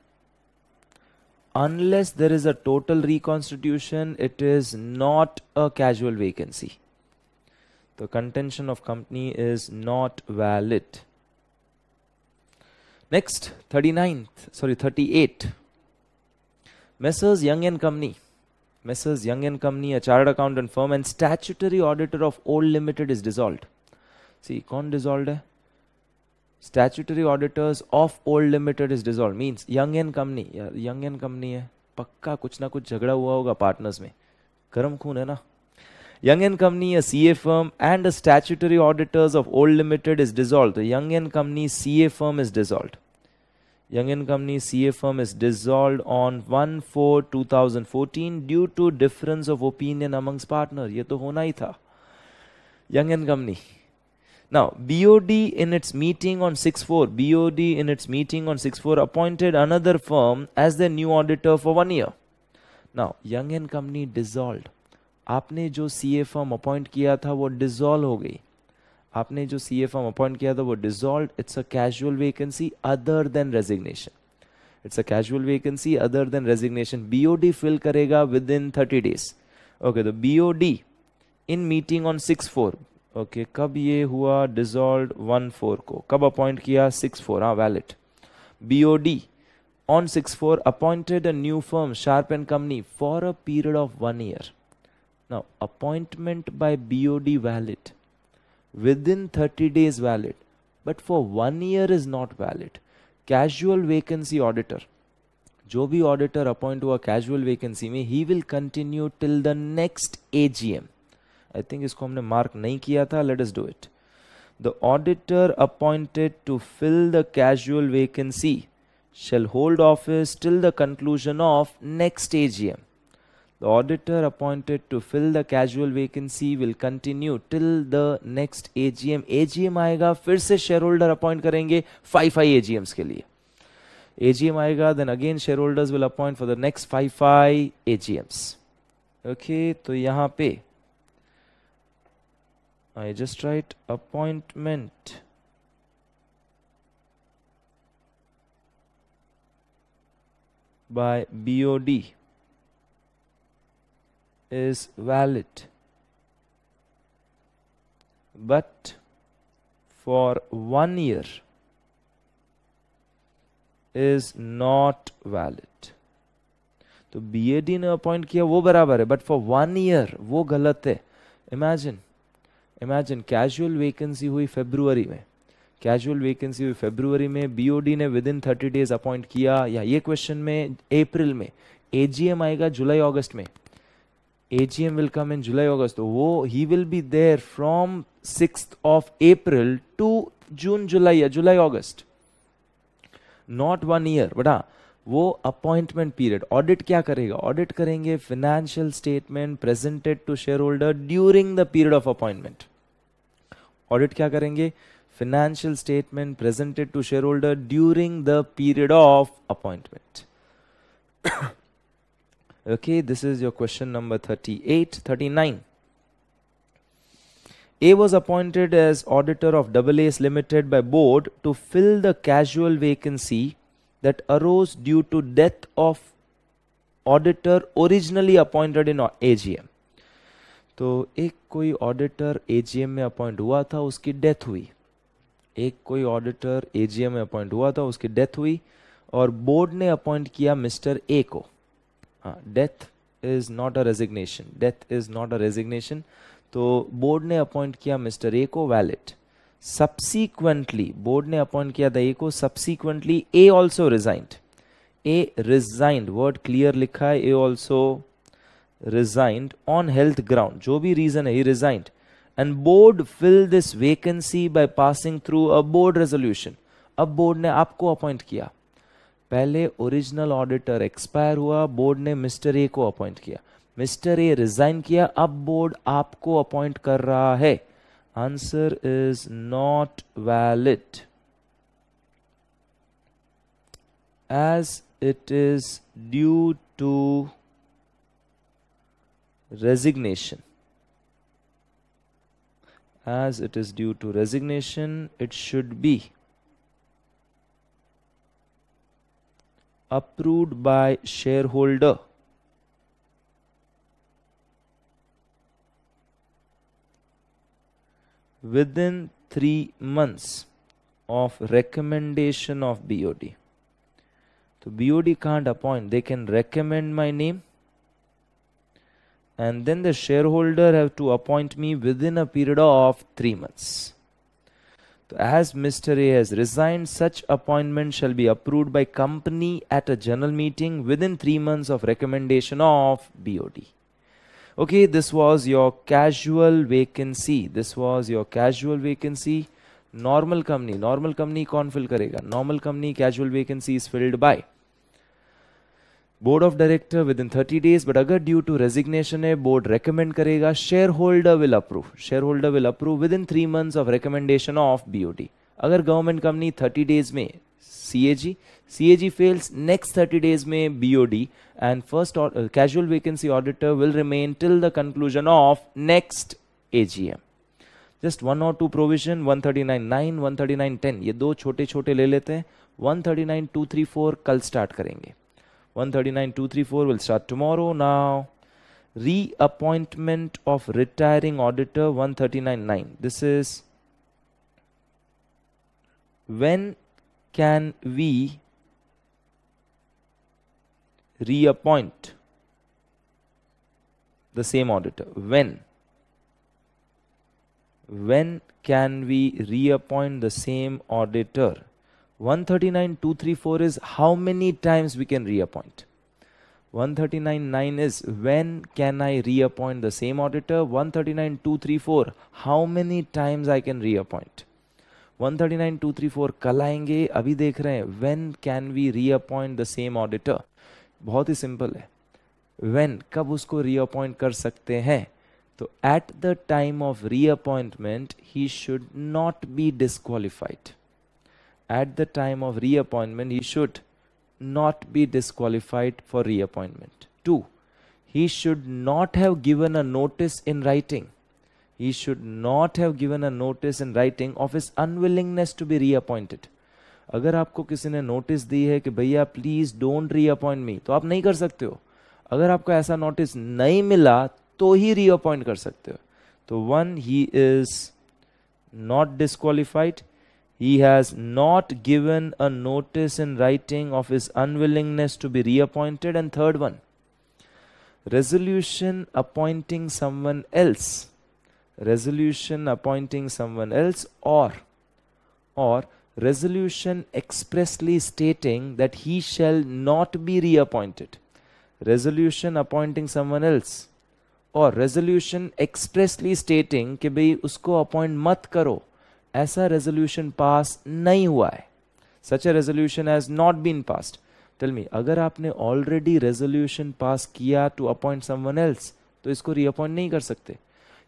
unless there is a total reconstitution, it is not a casual vacancy. The contention of company is not valid. Next, 39th, sorry, 38. Messrs. Young and Company. Messrs. Young and Company, a chartered accountant firm and statutory auditor of Old Limited is dissolved. See, con dissolved. Hai? Statutory auditors of old limited is dissolve means young and company young and company है पक्का कुछ ना कुछ झगड़ा हुआ होगा partners में गर्म खून है ना young and company a C A firm and a auditors of old limited is dissolve तो young and company C A firm is dissolve Young Company CA firm is dissolved on 1-4-2014 due to difference of opinion amongst partner. ये तो होना ही था Young Company Now, BOD in its meeting on 6-4, BOD in its meeting on 6-4 appointed another firm as the new auditor for one year. Now, Young & Company dissolved. आपने जो CA firm appoint किया था, वो dissolved हो गई. आपने जो CA firm appoint किया था, वो dissolved. It's a casual vacancy other than resignation. It's a casual vacancy other than resignation. BOD fill करेगा within 30 days. Okay, the BOD in meeting on 6-4, okay okay, कब ये हुआ डिजोल्व वन फोर को कब appoint किया six four हाँ valid B O D on six four appointed a new firm sharp and company for a period of one year now appointment B O D valid within thirty days valid but for one year is not valid casual vacancy auditor जो भी auditor appoint हुआ casual vacancy में ही will continue till the next A G M I think इसको हमने mark नहीं किया था let us do it the auditor appointed to fill the casual vacancy shall hold office till the conclusion of next AGM the auditor appointed to fill the casual vacancy will continue till the next AGM AGM आएगा फिर से share holder appoint करेंगे five five AGM के लिए AGM आएगा then again shareholders will appoint for the next five five AGMs okay तो यहां पर I just write appointment by BOD is valid but for one year is not valid तो BOD ने appoint किया वो बराबर है बट फॉर वन ईयर वो गलत है इमेजिन इमेजिन कैजुअल वैकेंसी हुई फेब्रुवरी में कैजुअल वैकेंसी हुई फेब्रुवरी में बीओडी ने within thirty days appoint किया या ये क्वेश्चन में अप्रैल में एजीएम आएगा जुलाई अगस्त में AGM will come in July August वो ही will be there from six of April to June July या July August not one year बटा वो अपॉइंटमेंट पीरियड ऑडिट क्या करेगा ऑडिट करेंगे financial statement presented to share shareholder during the period of appointment audit क्या करेंगे financial statement presented to share shareholder during the period of appointment okay this is your question number thirty eight thirty nine a was appointed as auditor of aa's limited by board to fill the casual vacancy that arose due to death of auditor originally appointed in AGM. तो एक कोई auditor AGM में appoint हुआ था उसकी death हुई एक कोई ऑडिटर एजीएम में अपॉइंट हुआ था उसकी डेथ हुई और बोर्ड ने अपॉइंट किया मिस्टर ए को हाँ death is not a resignation death is not a resignation तो बोर्ड ने अपॉइंट किया मिस्टर ए को वैलिड सब्सिक्वेंटली बोर्ड ने अपॉइंट किया था ए को subsequently A also resigned A resigned word clear लिखा है A also resigned on health ground जो भी रीजन है resigned and board fill this vacancy by passing through a board resolution अब बोर्ड ने आपको अपॉइंट किया पहले ओरिजिनल ऑडिटर एक्सपायर हुआ बोर्ड ने मिस्टर ए को अपॉइंट किया मिस्टर ए रिजाइन किया अब बोर्ड आपको अपॉइंट कर रहा है answer is not valid as it is due to resignation as it is due to resignation it should be approved by shareholder within three months of recommendation of BOD. So BOD can't appoint, they can recommend my name and then the shareholder have to appoint me within a period of three months. So as Mr. A has resigned, such appointment shall be approved by company at a general meeting within three months of recommendation of BOD. okay this was your casual vacancy this was your casual vacancy normal company normal company कौन fill करेगा normal company casual vacancy is filled by board of director within thirty days but अगर due to resignation है board recommend करेगा share holder will approve share holder will approve within three months of recommendation of BOD अगर government company thirty days में C C fails next thirty days में B B O D and first casual vacancy auditor will remain till the conclusion of next AGM just one और two provision 139 9 139 ये दो छोटे छोटे ले लेते हैं 139 234 कल स्टार्ट करेंगे 139 234 will start tomorrow now reappointment of retiring auditor 1399 this is when can we reappoint the same auditor when when can we reappoint the same auditor 139234 is how many times we can reappoint 1399 is when can I reappoint the same auditor 139234 how many times I can reappoint 139234 234 आएंगे अभी देख रहे हैं when can we reappoint the same auditor बहुत ही simple है when कब उसको reappoint कर सकते हैं तो at the time of reappointment he should not be disqualified at the time of reappointment he should not be disqualified for reappointment two he should not have given a notice in writing he should not have given a notice in writing of his unwillingness to be reappointed अगर आपको किसी ने notice दी है कि भैया please don't reappoint me तो आप नहीं कर सकते हो अगर आपको ऐसा नोटिस नहीं मिला तो ही री अपॉइंट कर सकते हो तो one he is not disqualified he has not given a notice in writing of his unwillingness to be reappointed and third one resolution appointing someone else resolution appointing someone else or or resolution expressly stating that he shall not be reappointed. Resolution appointing someone else. और resolution expressly stating कि भाई उसको appoint मत करो ऐसा resolution pass नहीं हुआ है such a resolution has not been passed tell me अगर आपने ऑलरेडी रेजोल्यूशन पास किया टू अपॉइंट समवन एल्स तो इसको रीअपॉइंट नहीं कर सकते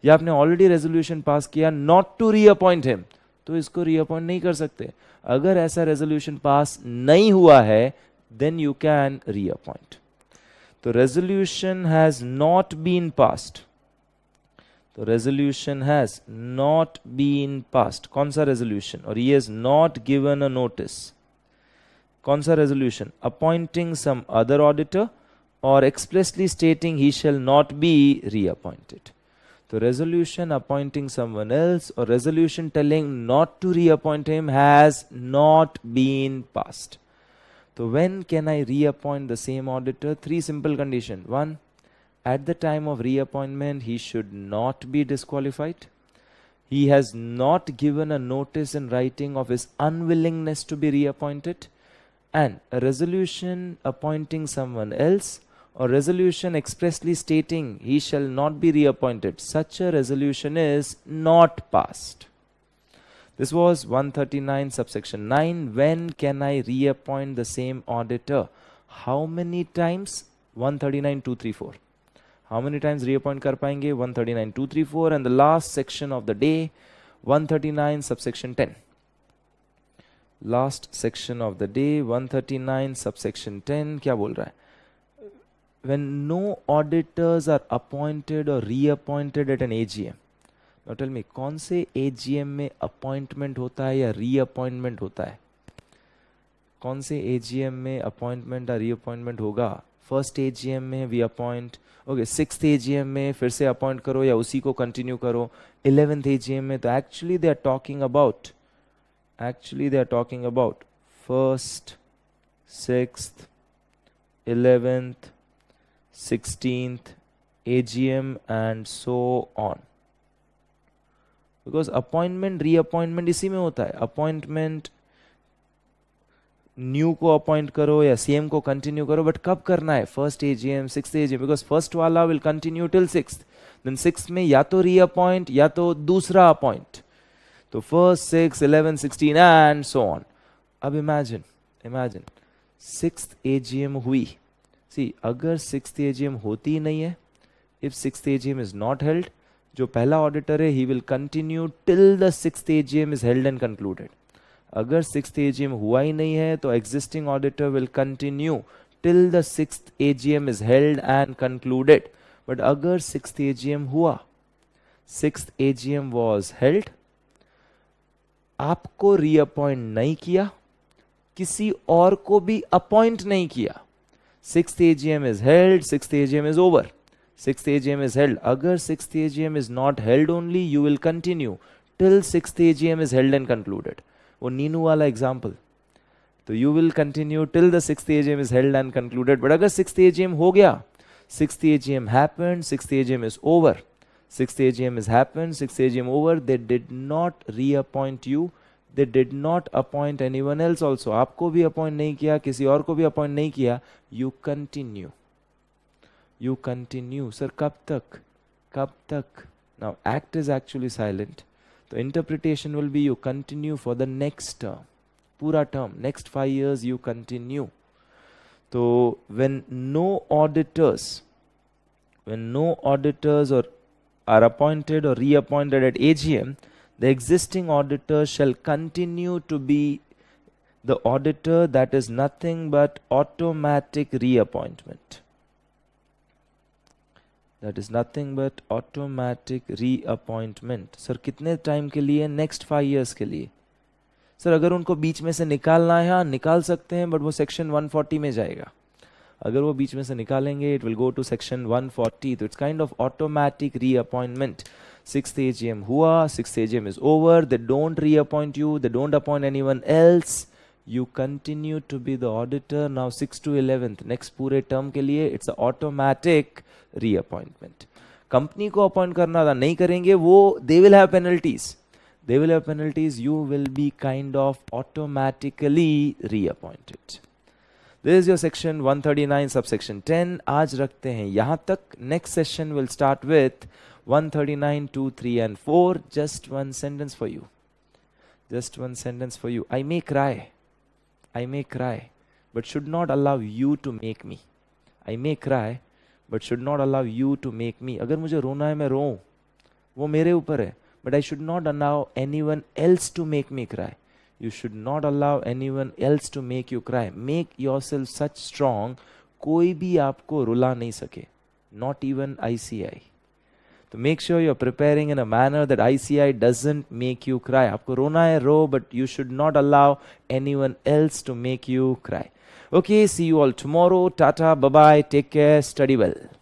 या आपने ऑलरेडी रेजोल्यूशन पास किया नॉट टू रीअपॉइंट हिम तो इसको रीअपॉइंट नहीं कर सकते अगर ऐसा रेजोल्यूशन पास नहीं हुआ है देन यू कैन रीअपॉइंट तो resolution has not been passed तो resolution has not been passed कौन सा रेजोल्यूशन और ये is not given a notice कौन सा resolution appointing some other auditor और expressly stating he shall not be reappointed The resolution appointing someone else or resolution telling not to reappoint him has not been passed. So when can I reappoint the same auditor? Three simple conditions: One, at the time of reappointment, he should not be disqualified. He has not given a notice in writing of his unwillingness to be reappointed. And a resolution appointing someone else or resolution expressly stating he shall not be reappointed, such a resolution is not passed. This was 139 subsection 9. When can I reappoint the same auditor? How many times? 139, 234. How many times reappoint kar payenge? 139, 234. And the last section of the day, 139 subsection 10 last section of the day 139 subsection 10 क्या बोल रहा है when no auditors are appointed or reappointed at an AGM. Now tell me, कौन से AGM में appointment होता है या reappointment होता है कौन से AGM में appointment या reappointment होगा फर्स्ट एजीएम में we appoint okay six AGM में फिर से अपॉइंट करो या उसी को कंटिन्यू करो इलेवेंथ एजीएम में तो actually they are talking about actually they are talking about first six eleventh 16th, AGM and so on. because appointment reappointment इसी में होता है अपॉइंटमेंट न्यू को अपॉइंट करो या सीएम को कंटिन्यू करो बट कब करना है first AGM six AGM because first वाला will continue till six then six में या तो रीअपॉइंट या तो दूसरा अपॉइंट तो first six eleven sixteen and so on अब इमेजिन इमेजिन सिक्स एजीएम हुई सी अगर सिक्स ए होती ही नहीं है if six A is not held जो पहला ऑडिटर है he will continue till the six A is held and concluded अगर सिक्स ए हुआ ही नहीं है तो existing auditor will continue till the six A is held and concluded but अगर सिक्स ए हुआ सिक्स ए वॉज हेल्ड आपको reappoint नहीं किया किसी और को भी अपॉइंट नहीं किया sixth AGM is held, sixth AGM is over. Sixth AGM is held. Agar sixth AGM is not held only, you will continue till sixth AGM is held and concluded. वो नीनू वाला एग्जाम्पल तो you will continue till the six AGM is held and concluded but अगर six AGM हो गया six AGM happen six AGM is over six AGM is happen six AGM over they did not reappoint you they did not appoint anyone else also आपको भी appoint नहीं किया किसी और को भी अपॉइंट नहीं किया you continue you continue sir कब तक कब तक now act is actually silent तो interpretation will be you continue for the next term पूरा term next five years you continue तो no auditors when no auditors और आर अपॉइंटेड और reappointed at AGM the existing auditor shall continue to be the auditor that is nothing but automatic reappointment that is nothing but automatic reappointment sir kitne time ke liye next 5 years ke liye sir अगर उनको बीच में से निकालना है हाँ निकाल सकते हैं बट वो सेक्शन 140 में जाएगा अगर वो बीच में से निकालेंगे it will go to section 140 तो it's kind of automatic reappointment sixth AGM hua, sixth AGM is over, they don't reappoint you, they don't appoint anyone else. You continue to be the auditor now 6 to 11th. Next pure term ke liye, it's an automatic reappointment. Company ko appoint karna tha, nahi karenge, wo, they will have penalties. They will have penalties, you will be kind of automatically reappointed. This is your section 139 subsection 10 Aaj rakhte hain, yahan tak, next session will start with 139, 2, 3, and 4. Just one sentence for you. Just one sentence for you. I may cry. I may cry, but should not allow you to make me. I may cry but should not allow you to make me अगर मुझे रोना है मैं रोऊँ वो मेरे ऊपर है but I should not allow anyone else to make me cry you should not allow anyone else to make you cry make yourself such strong कोई भी आपको रुला नहीं सके not even I C I तो make sure you are preparing in a manner that I C I doesn't make you cry आपको रोना है रो but you should not allow anyone else to make you cry okay see you all tomorrow tata bye take care study well